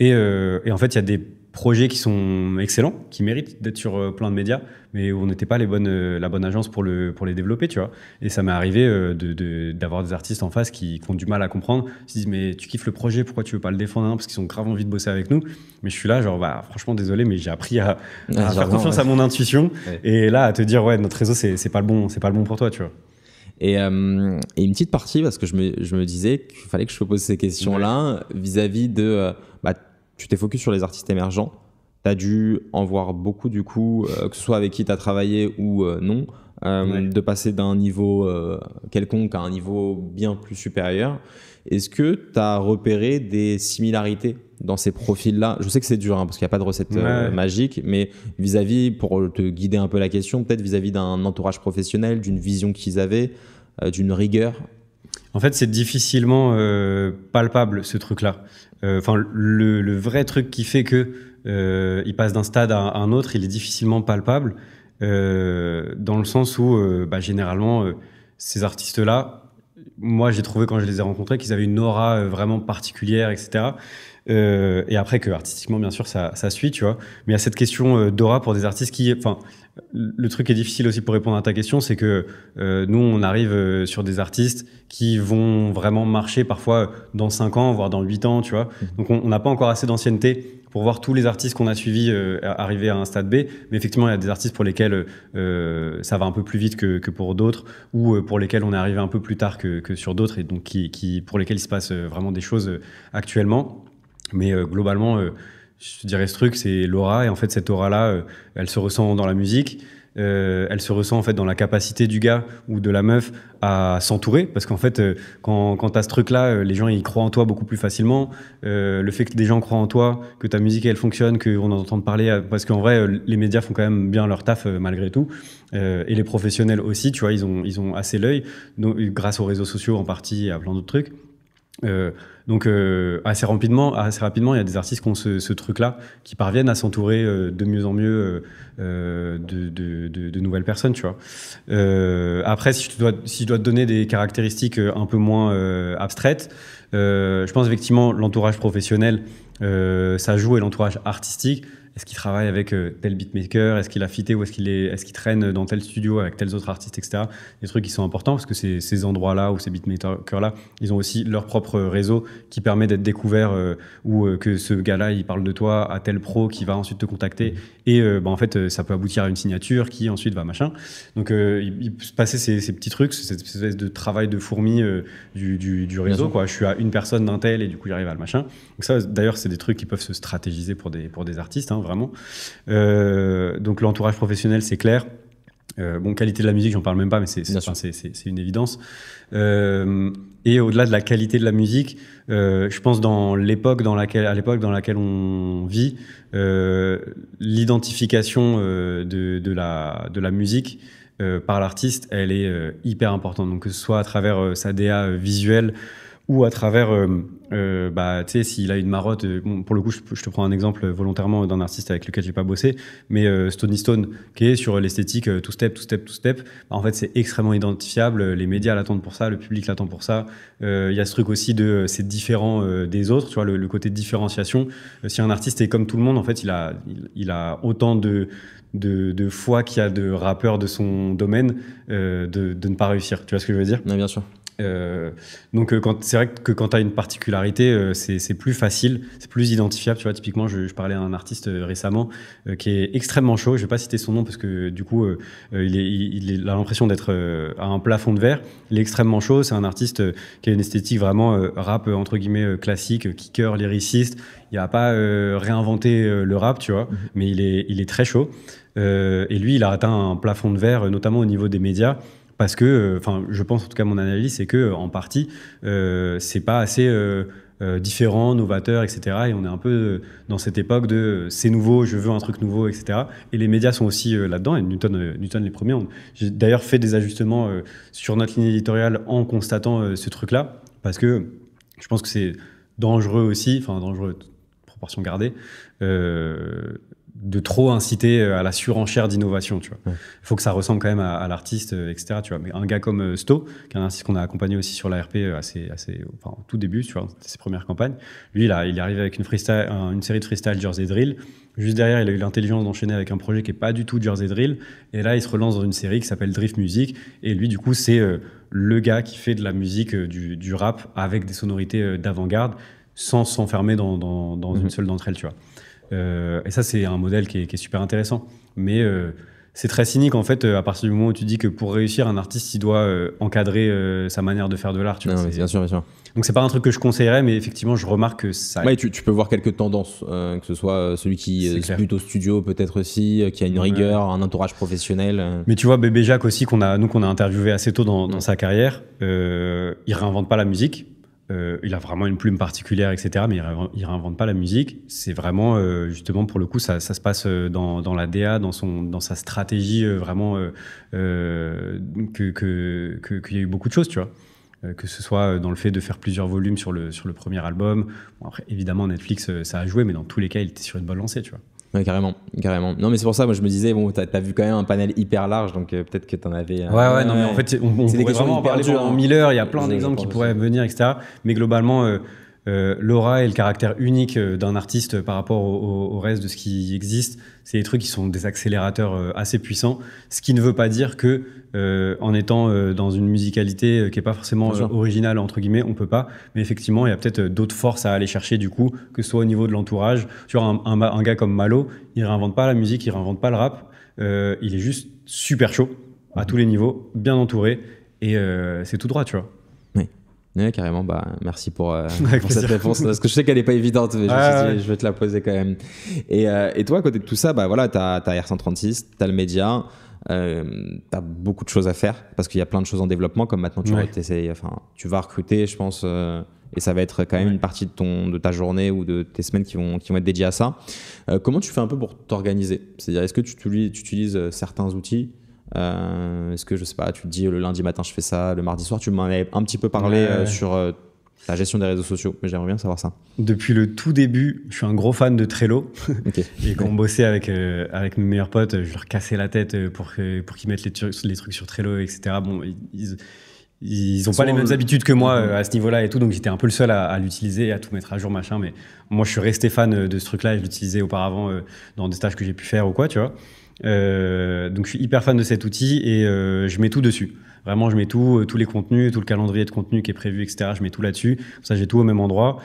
Et, et en fait, il y a des projets qui sont excellents, qui méritent d'être sur euh, plein de médias, mais où on n'était pas les bonnes, euh, la bonne agence pour, le, pour les développer, tu vois. Et ça m'est arrivé euh, d'avoir des artistes en face qui, ont du mal à comprendre, ils se disent mais tu kiffes le projet, pourquoi tu veux pas le défendre hein, Parce qu'ils ont grave envie de bosser avec nous. Mais je suis là, genre bah franchement désolé, mais j'ai appris à, faire confiance à mon intuition et là à te dire ouais notre réseau c'est pas le bon, c'est pas le bon pour toi, tu vois. Et, une petite partie, parce que je me, disais qu'il fallait que je pose ces questions-là vis-à-vis de bah, tu t'es focus sur les artistes émergents. Tu as dû en voir beaucoup, du coup, euh, que ce soit avec qui tu as travaillé ou euh, non, euh, de passer d'un niveau quelconque à un niveau bien plus supérieur. Est-ce que tu as repéré des similarités dans ces profils-là Je sais que c'est dur hein, parce qu'il n'y a pas de recette magique, mais vis-à-vis, pour te guider un peu la question, peut-être vis-à-vis d'un entourage professionnel, d'une vision qu'ils avaient, d'une rigueur En fait, c'est difficilement palpable ce truc-là. Euh, enfin le, vrai truc qui fait que euh, il passe d'un stade à, un autre, il est difficilement palpable euh, dans le sens où euh, bah, généralement ces artistes-là, moi j'ai trouvé quand je les ai rencontrés qu'ils avaient une aura vraiment particulière, etc. Euh, et après que artistiquement, bien sûr, ça, ça suit, tu vois. Mais à cette question euh, d'aura pour des artistes qui, enfin, le truc est difficile aussi pour répondre à ta question, c'est que euh, nous, on arrive sur des artistes qui vont vraiment marcher parfois dans 5 ans, voire dans 8 ans, tu vois. Mm. Donc on n'a pas encore assez d'ancienneté pour voir tous les artistes qu'on a suivis arriver à un stade B. Mais effectivement, il y a des artistes pour lesquels ça va un peu plus vite que, que pour d'autres, ou pour lesquels on est arrivé un peu plus tard que, que sur d'autres, et donc qui, qui, pour lesquels il se passe vraiment des choses actuellement. Mais euh, globalement, euh, je dirais ce truc, c'est l'aura. Et en fait, cette aura-là, euh, elle se ressent dans la musique. elle se ressent en fait dans la capacité du gars ou de la meuf à s'entourer parce qu'en fait quand, tu as ce truc là les gens ils croient en toi beaucoup plus facilement le fait que des gens croient en toi que ta musique elle fonctionne qu'on en entend parler parce qu'en vrai les médias font quand même bien leur taf malgré tout et les professionnels aussi tu vois ils ont, ils ont assez l'œil grâce aux réseaux sociaux en partie à plein d'autres trucs donc euh, assez rapidement, assez rapidement, il y a des artistes qui ont ce, truc-là, qui parviennent à s'entourer euh, de mieux en mieux euh, de, nouvelles personnes, tu vois. après, si je dois, te donner des caractéristiques un peu moins abstraites, je pense effectivement l'entourage professionnel, ça joue et l'entourage artistique, est-ce qu'il travaille avec euh, tel beatmaker Est-ce qu'il a fité ou est-ce qu'il est, est qu traîne dans tel studio avec tels autres artistes, etc. Des trucs qui sont importants parce que ces, ces endroits-là ou ces beatmakers-là, ils ont aussi leur propre réseau qui permet d'être découvert euh, ou euh, que ce gars-là, il parle de toi à tel pro qui va ensuite te contacter. Mmh. Et bah, en fait, ça peut aboutir à une signature qui ensuite va machin. Donc, il, peut se passer ces, ces, petits trucs, cette espèce de travail de fourmi du, du, réseau. Quoi. Je suis à une personne d'un tel et du coup, j'arrive à le machin. Donc, ça, d'ailleurs, c'est des trucs qui peuvent se stratégiser pour des, pour des artistes. Hein vraiment. Euh, donc l'entourage professionnel, c'est clair. Euh, bon, qualité de la musique, j'en parle même pas, mais c'est une évidence. Euh, et au-delà de la qualité de la musique, je pense dans l'époque dans laquelle, à l'époque dans laquelle on vit, l'identification de, la, de la musique par l'artiste, elle est hyper importante. Donc que ce soit à travers sa DA visuelle, ou à travers, euh, euh bah, tu sais, s'il a une marotte, euh, pour le coup, je, te prends un exemple euh, volontairement d'un artiste avec lequel j'ai pas bossé, mais Stony Stone, qui est sur l'esthétique tout step, tout step, tout step, bah, en fait, c'est extrêmement identifiable, les médias l'attendent pour ça, le public l'attend pour ça, il y a ce truc aussi de, c'est différent des autres, tu vois, le, côté de différenciation, si un artiste est comme tout le monde, en fait, il a, il, a autant de, de, de foi qu'il y a de rappeurs de son domaine de, de ne pas réussir, tu vois ce que je veux dire Non, bien sûr. Euh, donc euh, c'est vrai que quand tu as une particularité, euh, c'est plus facile, c'est plus identifiable. Tu vois, typiquement, je, parlais à un artiste récemment qui est extrêmement chaud. Je vais pas citer son nom parce que du coup, il, a l'impression d'être à un plafond de verre. Il est extrêmement chaud. C'est un artiste qui a une esthétique vraiment rap entre guillemets classique, kicker, lyriciste. Il n'a pas réinventé le rap, tu vois, mm-hmm. mais il il est très chaud. et lui, il a atteint un plafond de verre, notamment au niveau des médias. Parce que, euh, enfin, je pense en tout cas mon analyse, c'est que euh, en partie, euh, c'est pas assez différent, novateur, etc. Et on est un peu dans cette époque de c'est nouveau, je veux un truc nouveau, etc. Et les médias sont aussi là-dedans, et Newton, Newton les premiers. J'ai d'ailleurs fait des ajustements sur notre ligne éditoriale en constatant ce truc-là, parce que je pense que c'est dangereux aussi, enfin dangereux, proportion gardée, de trop inciter euh, à la surenchère d'innovation, tu vois. Il faut que ça ressemble quand même à, l'artiste, euh, etc. Tu vois. Mais un gars comme euh, Sto, qui est un artiste qu'on a accompagné aussi sur la RP assez, assez, au tout début, tu ses premières campagnes, lui, là, il est arrivé avec une, freestyle, une série de freestyle Jersey Drill. Juste derrière, il a eu l'intelligence d'enchaîner avec un projet qui n'est pas du tout Jersey Drill. Et là, il se relance dans une série qui s'appelle Drift Music. Et lui, du coup, c'est le gars qui fait de la musique, du, rap, avec des sonorités d'avant-garde, sans s'enfermer dans, mm-hmm. une seule d'entre elles, tu vois. Euh, et ça, c'est un modèle qui est, super intéressant. Mais euh, c'est très cynique en fait euh, à partir du moment où tu dis que pour réussir un artiste il doit encadrer sa manière de faire de l'art bien sûr bien sûr donc c'est pas un truc que je conseillerais mais effectivement je remarque que ça ouais, tu, peux voir quelques tendances que ce soit celui qui est au studio peut-être aussi qui a une rigueur un entourage professionnel mais tu vois bébé Jacques aussi qu'on a nous qu'on a interviewé assez tôt dans, dans sa carrière il réinvente pas la musique euh, il a vraiment une plume particulière, etc. Mais il, réinvente, réinvente pas la musique. C'est vraiment, euh, justement, pour le coup, ça, se passe euh, dans, la DA, dans, son, dans sa stratégie, vraiment, qu'il que, que, y a eu beaucoup de choses, tu vois. Que ce soit dans le fait de faire plusieurs volumes sur le, sur le premier album. après, évidemment, Netflix, ça a joué, mais dans tous les cas, il était sur une bonne lancée, tu vois carrément, carrément. Non, mais c'est pour ça, moi je me disais, bon, t'as as vu quand même un panel hyper large, donc euh, peut-être que t'en avais. Euh, ouais, ouais, non, mais en fait, on, on vraiment en parler en hein. mille heures, il y a plein d'exemples qui pourraient venir, etc. Mais globalement, euh, euh, l'aura et le caractère unique euh, d'un artiste par rapport au, reste de ce qui existe, c'est des trucs qui sont des accélérateurs euh, assez puissants, ce qui ne veut pas dire que en étant dans une musicalité qui n'est pas forcément originale entre guillemets, on peut pas, mais effectivement, il y a peut-être d'autres forces à aller chercher du coup, que ce soit au niveau de l'entourage, tu vois un, gars comme Malo, il réinvente pas la musique, il réinvente pas le rap, il est juste super chaud à mhm. tous les niveaux, bien entouré et c'est tout droit, tu vois. Ouais, carrément, bah, merci pour, euh, cette réponse. Parce que je sais qu'elle n'est pas évidente, mais ah, je, vais te la poser quand même. Et, euh, et, toi, à côté de tout ça, bah, voilà, tu as, R136, tu as le média, euh, tu as beaucoup de choses à faire parce qu'il y a plein de choses en développement, comme maintenant tu, ouais. vas, enfin, tu vas recruter, je pense, euh, et ça va être quand même une partie de, ton, de ta journée ou de tes semaines qui vont, qui vont être dédiées à ça. comment tu fais un peu pour t'organiser C'est-à-dire, est-ce que tu, tu utilises certains outils euh, est-ce que, je sais pas, tu te dis le lundi matin je fais ça, le mardi soir, tu m'en avais un petit peu parlé euh, sur euh, la gestion des réseaux sociaux, mais j'aimerais bien savoir ça. Depuis le tout début, je suis un gros fan de Trello. et quand on bossait avec, avec mes meilleurs potes, je leur cassais la tête pour, pour qu'ils mettent les, trucs sur Trello, etc. Bon, ils, ils ont pas les mêmes habitudes que moi mm-hmm. à ce niveau-là et tout, donc j'étais un peu le seul à, à l'utiliser, à tout mettre à jour, machin. Mais moi, je suis resté fan de ce truc-là et je l'utilisais auparavant dans des stages que j'ai pu faire ou quoi, tu vois. Euh, donc je suis hyper fan de cet outil et euh, je mets tout dessus. Vraiment, je mets tout, euh, tous les contenus, tout le calendrier de contenu qui est prévu, etc. Je mets tout là-dessus. ça, j'ai tout au même endroit.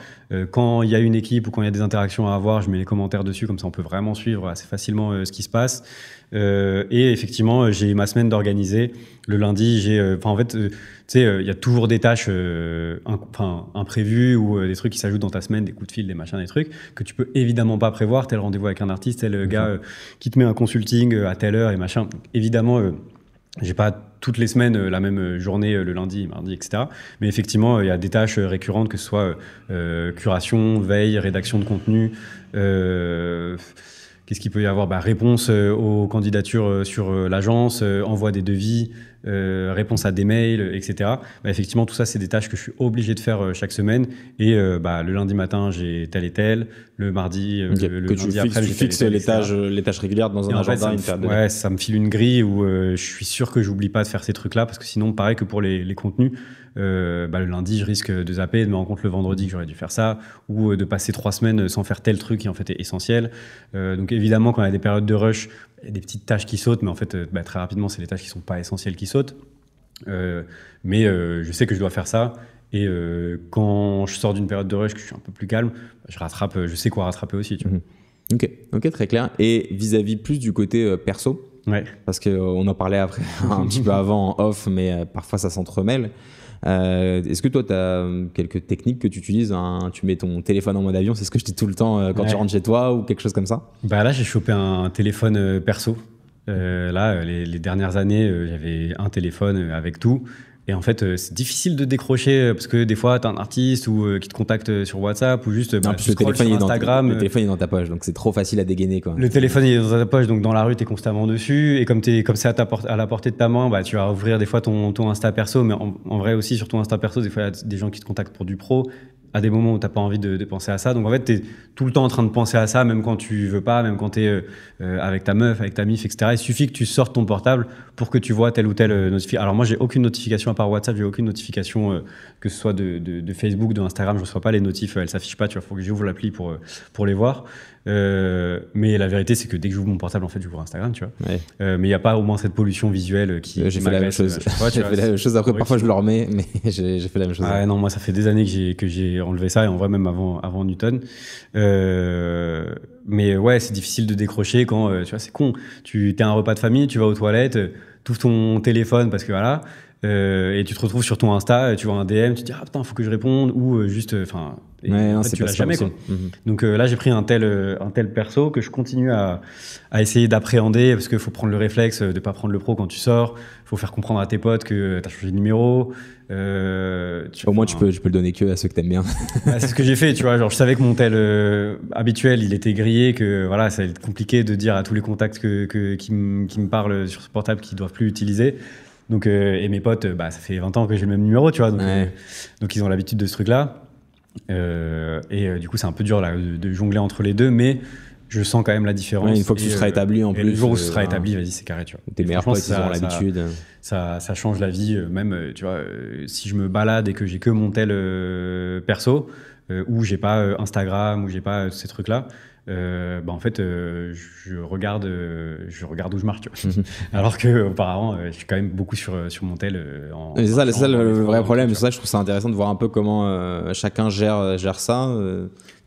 quand il y a une équipe ou quand il y a des interactions à avoir, je mets les commentaires dessus. Comme ça, on peut vraiment suivre assez facilement ce qui se passe. Euh, et effectivement, euh, j'ai ma semaine d'organiser. Le lundi, j'ai, euh, enfin en fait, tu sais, il y a toujours des tâches, imprévues ou des trucs qui s'ajoutent dans ta semaine, des coups de fil, des machins, des trucs que tu peux évidemment pas prévoir. Tel rendez-vous avec un artiste, tel gars qui te met un consulting à telle heure et machin. évidemment, j'ai pas toutes les semaines la même journée, le lundi, mardi, etc. Mais effectivement, il y a des tâches récurrentes, que ce soit curation, veille, rédaction de contenu. Euh, Qu'est-ce qu'il peut y avoir bah, Réponse euh, aux candidatures euh, sur euh, l'agence, envoi des devis, euh, réponse à des mails, etc. Bah, effectivement, tout ça, c'est des tâches que je suis obligé de faire euh, chaque semaine. Et euh, bah, le lundi matin, j'ai tel et tel. Le mardi, le, le lundi après, les, tâches, les tâches régulières dans un agenda. ça, me, ouais, ça me file une grille où je suis sûr que j'oublie pas de faire ces trucs-là parce que sinon, pareil que pour les, contenus, bah, le lundi, je risque de zapper, de me rendre compte le vendredi que j'aurais dû faire ça, ou de passer trois semaines sans faire tel truc qui en fait est essentiel. donc évidemment, quand on a des périodes de rush, il y a des petites tâches qui sautent, mais en fait, euh, bah, très rapidement, c'est les tâches qui ne sont pas essentielles qui sautent. Euh, mais euh, je sais que je dois faire ça. Et quand je sors d'une période de rush, que je suis un peu plus calme, je rattrape, je sais quoi rattraper aussi. Tu mhm. Ok, ok, très clair. Et vis-à-vis plus du côté perso, ouais. parce qu'on en parlait après, un petit peu avant en off, mais parfois ça s'entremêle. Euh, est-ce que toi, tu as euh, quelques techniques que tu utilises Tu mets ton téléphone en mode avion, c'est ce que je dis tout le temps euh, quand tu rentres chez toi ou quelque chose comme ça bah Là, j'ai chopé un téléphone perso. là, les, dernières années, j'avais un téléphone avec tout. Et en fait, euh, c'est difficile de décrocher euh, parce que des fois, tu as un artiste ou euh, qui te contacte sur WhatsApp ou juste bah, le téléphone sur Instagram. dans, le téléphone est dans ta poche, donc c'est trop facile à dégainer. Quoi. Le téléphone est dans ta poche, donc dans la rue, tu es constamment dessus. Et comme c'est comme à, à la portée de ta main, bah, tu vas ouvrir des fois ton, ton Insta perso. Mais en, en vrai aussi, sur ton Insta perso, des fois, il y a des gens qui te contactent pour du pro à des moments où tu n'as pas envie de, penser à ça. Donc en fait, tu es tout le temps en train de penser à ça, même quand tu veux pas, même quand tu es euh, euh, avec ta meuf, avec ta mif, etc. Il suffit que tu sortes ton portable pour que tu vois tel ou telle euh, notification. Alors moi, j'ai aucune notification à part WhatsApp, j'ai aucune notification que ce soit de, Facebook, de Instagram, je reçois pas les notifs, elles s'affichent pas, tu vois, faut que j'ouvre l'appli pour, pour les voir. Euh, mais la vérité, c'est que dès que j'ouvre mon portable, en fait, j'ouvre Instagram, tu vois. Euh, mais il n'y a pas au moins cette pollution visuelle qui. Euh, j'ai fait la même chose. fais la chose. Après, parfois, je le remets, mais j'ai, fait la même chose. Ouais non, moi, ça fait des années que j'ai, que j'ai enlevé ça, et en vrai, même avant, avant Newton. mais ouais, c'est difficile de décrocher quand, tu vois, c'est con. Tu t'es un repas de famille, tu vas aux toilettes, tout ton téléphone parce que voilà. Euh, et tu te retrouves sur ton Insta, euh, tu vois un DM, tu te dis ah putain, faut que je réponde ou euh, juste enfin tu l'as jamais mhm. Donc là, j'ai pris un tel un tel perso que je continue à, essayer d'appréhender parce qu'il faut prendre le réflexe de pas prendre le pro quand tu sors, faut faire comprendre à tes potes que t'as changé de numéro. Au moins, tu peux je peux le donner que à ceux que t'aimes bien. Bah, c'est ce que j'ai fait, tu vois. Genre, je savais que mon tel habituel, il était grillé, que voilà, ça allait être compliqué de dire à tous les contacts que, qui, me parlent sur ce portable qu'ils doivent plus utiliser. Donc, euh, et mes potes, euh, bah, ça fait 20 ans que j'ai le même numéro, tu vois. Donc, euh, ils ont l'habitude de ce truc-là. et du coup, c'est un peu dur de, jongler entre les deux, mais je sens quand même la différence. une fois que tu seras établi en et plus. Le jour où tu seras établi, vas-y, c'est carré, tu vois. Tes meilleurs potes, ils ont l'habitude. Ça, ça, change la vie. Même, tu vois, si je me balade et que j'ai que mon tel perso, ou j'ai pas Instagram, ou j'ai pas ces trucs-là, euh, bah en fait, euh, je, regarde, euh, je regarde où je marche mhm. Alors qu'auparavant, je suis quand même beaucoup sur, sur mon tel. c'est ça, le, vrai problème. C'est ça, je trouve ça intéressant de voir un peu comment chacun gère, gère ça.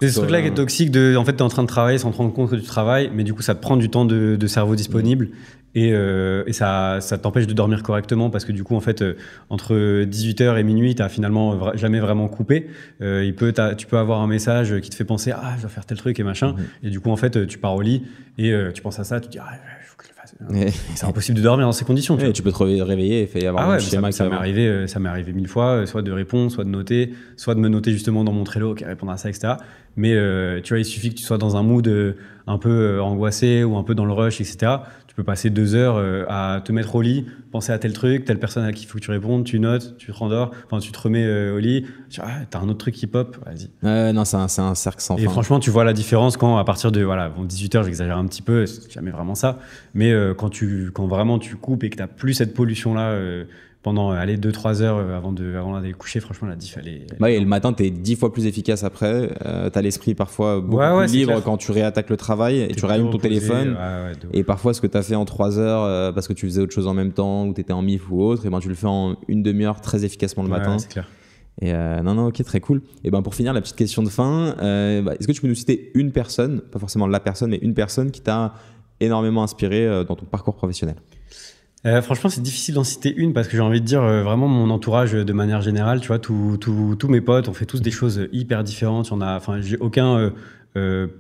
C'est ce truc-là qui est toxique. De, en fait, tu en train de travailler sans te rendre compte que tu travailles, mais du coup, ça te prend du temps de, de cerveau disponible. Mhm. Euh, et, ça, ça t'empêche de dormir correctement parce que du coup, en fait, euh, entre 18h et minuit, tu n'as finalement jamais vraiment coupé. Euh, il peut, tu peux avoir un message qui te fait penser Ah, je dois faire tel truc et machin. Mmh. Et du coup, en fait, tu pars au lit et tu penses à ça, tu te dis Ah, il faut que je le fasse. C'est impossible de dormir dans ces conditions. Tu, peux te réveiller et avoir ah ouais, un schéma ça, ça m'est arrivé, ça m'est arrivé mille fois, soit de répondre, soit de noter, soit de me noter justement dans mon Trello qui répondre à ça, etc. Mais tu vois, il suffit que tu sois dans un mood un peu angoissé ou un peu dans le rush, etc je peux passer deux heures euh, à te mettre au lit, penser à tel truc, telle personne à qui il faut que tu répondes, tu notes, tu te rendors, enfin tu te remets euh, au lit, tu as ah, t'as un autre truc qui pop, vas-y. non, c'est un, cercle sans fin. Et franchement, tu vois la différence quand à partir de voilà, 18h, j'exagère un petit peu, c'est jamais vraiment ça, mais euh, quand, tu, quand vraiment tu coupes et que tu t'as plus cette pollution-là euh, pendant 2 3 heures avant de avant d'aller coucher franchement la diff elle est et le matin tu es 10 fois plus efficace après tu as l'esprit parfois beaucoup plus libre quand tu réattaques le travail et tu rallumes ton téléphone et parfois ce que tu as fait en 3 heures parce que tu faisais autre chose en même temps où tu étais en MIF ou autre, et ben tu le fais en une demi-heure très efficacement le matin. C'est clair. Et euh, non, non, ok, très cool. Et ben pour finir, la petite question de fin, euh, bah, est-ce que tu peux nous citer une personne, pas forcément la personne, mais une personne qui t'a énormément inspiré euh, dans ton parcours professionnel franchement, c'est difficile d'en citer une parce que j'ai envie de dire vraiment mon entourage de manière générale. Tu vois, tous mes potes, on fait tous des choses hyper différentes. On a, enfin, j'ai aucun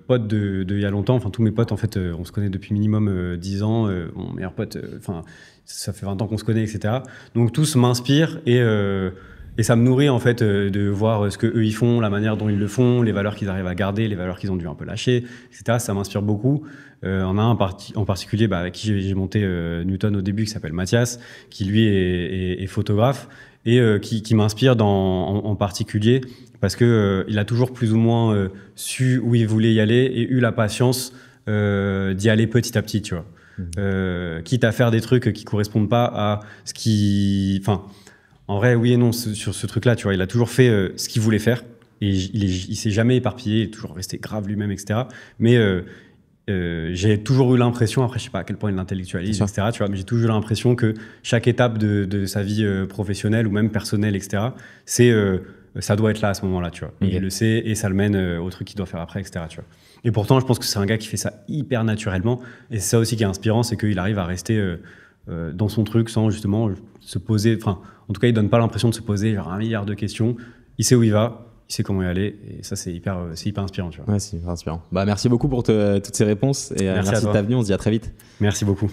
pote de, de, il y a longtemps. Enfin, tous mes potes, en fait, on se connaît depuis minimum 10 ans. mon meilleur pote, enfin, ça fait 20 ans qu'on se connaît, etc. Donc tous m'inspirent et, euh, et ça me nourrit en fait euh, de voir ce que eux ils font, la manière dont ils le font, les valeurs qu'ils arrivent à garder, les valeurs qu'ils ont dû un peu lâcher, etc. Ça m'inspire beaucoup. on euh, a un parti, en particulier bah, avec qui j'ai monté Newton au début, qui s'appelle Mathias, qui lui est, photographe et qui, m'inspire en, en, particulier parce que il a toujours plus ou moins su où il voulait y aller et eu la patience d'y aller petit à petit, tu vois. Mhm. Euh, quitte à faire des trucs qui correspondent pas à ce qui. Enfin, en vrai, oui et non, sur ce truc-là, tu vois, il a toujours fait euh, ce qu'il voulait faire. Et il, il s'est jamais éparpillé, il est toujours resté grave lui-même, etc. Mais euh, j'ai toujours eu l'impression, après, je sais pas à quel point il l'intellectualise, etc., tu vois, mais j'ai toujours eu l'impression que chaque étape de, sa vie professionnelle ou même personnelle, etc., c'est. ça doit être là à ce moment-là, tu vois. il le sait et ça le mène au truc qu'il doit faire après, etc. Et pourtant, je pense que c'est un gars qui fait ça hyper naturellement. Et c'est ça aussi qui est inspirant, c'est qu'il arrive à rester euh, euh, dans son truc sans justement se poser. Enfin, en tout cas, il donne pas l'impression de se poser genre un milliard de questions. Il sait où il va, il sait comment y aller. Et ça, c'est hyper, euh, c'est hyper inspirant. Tu vois. Ouais, c'est hyper inspirant. Bah, merci beaucoup pour toutes ces réponses et merci, merci d'être venu. On se dit à très vite. Merci beaucoup.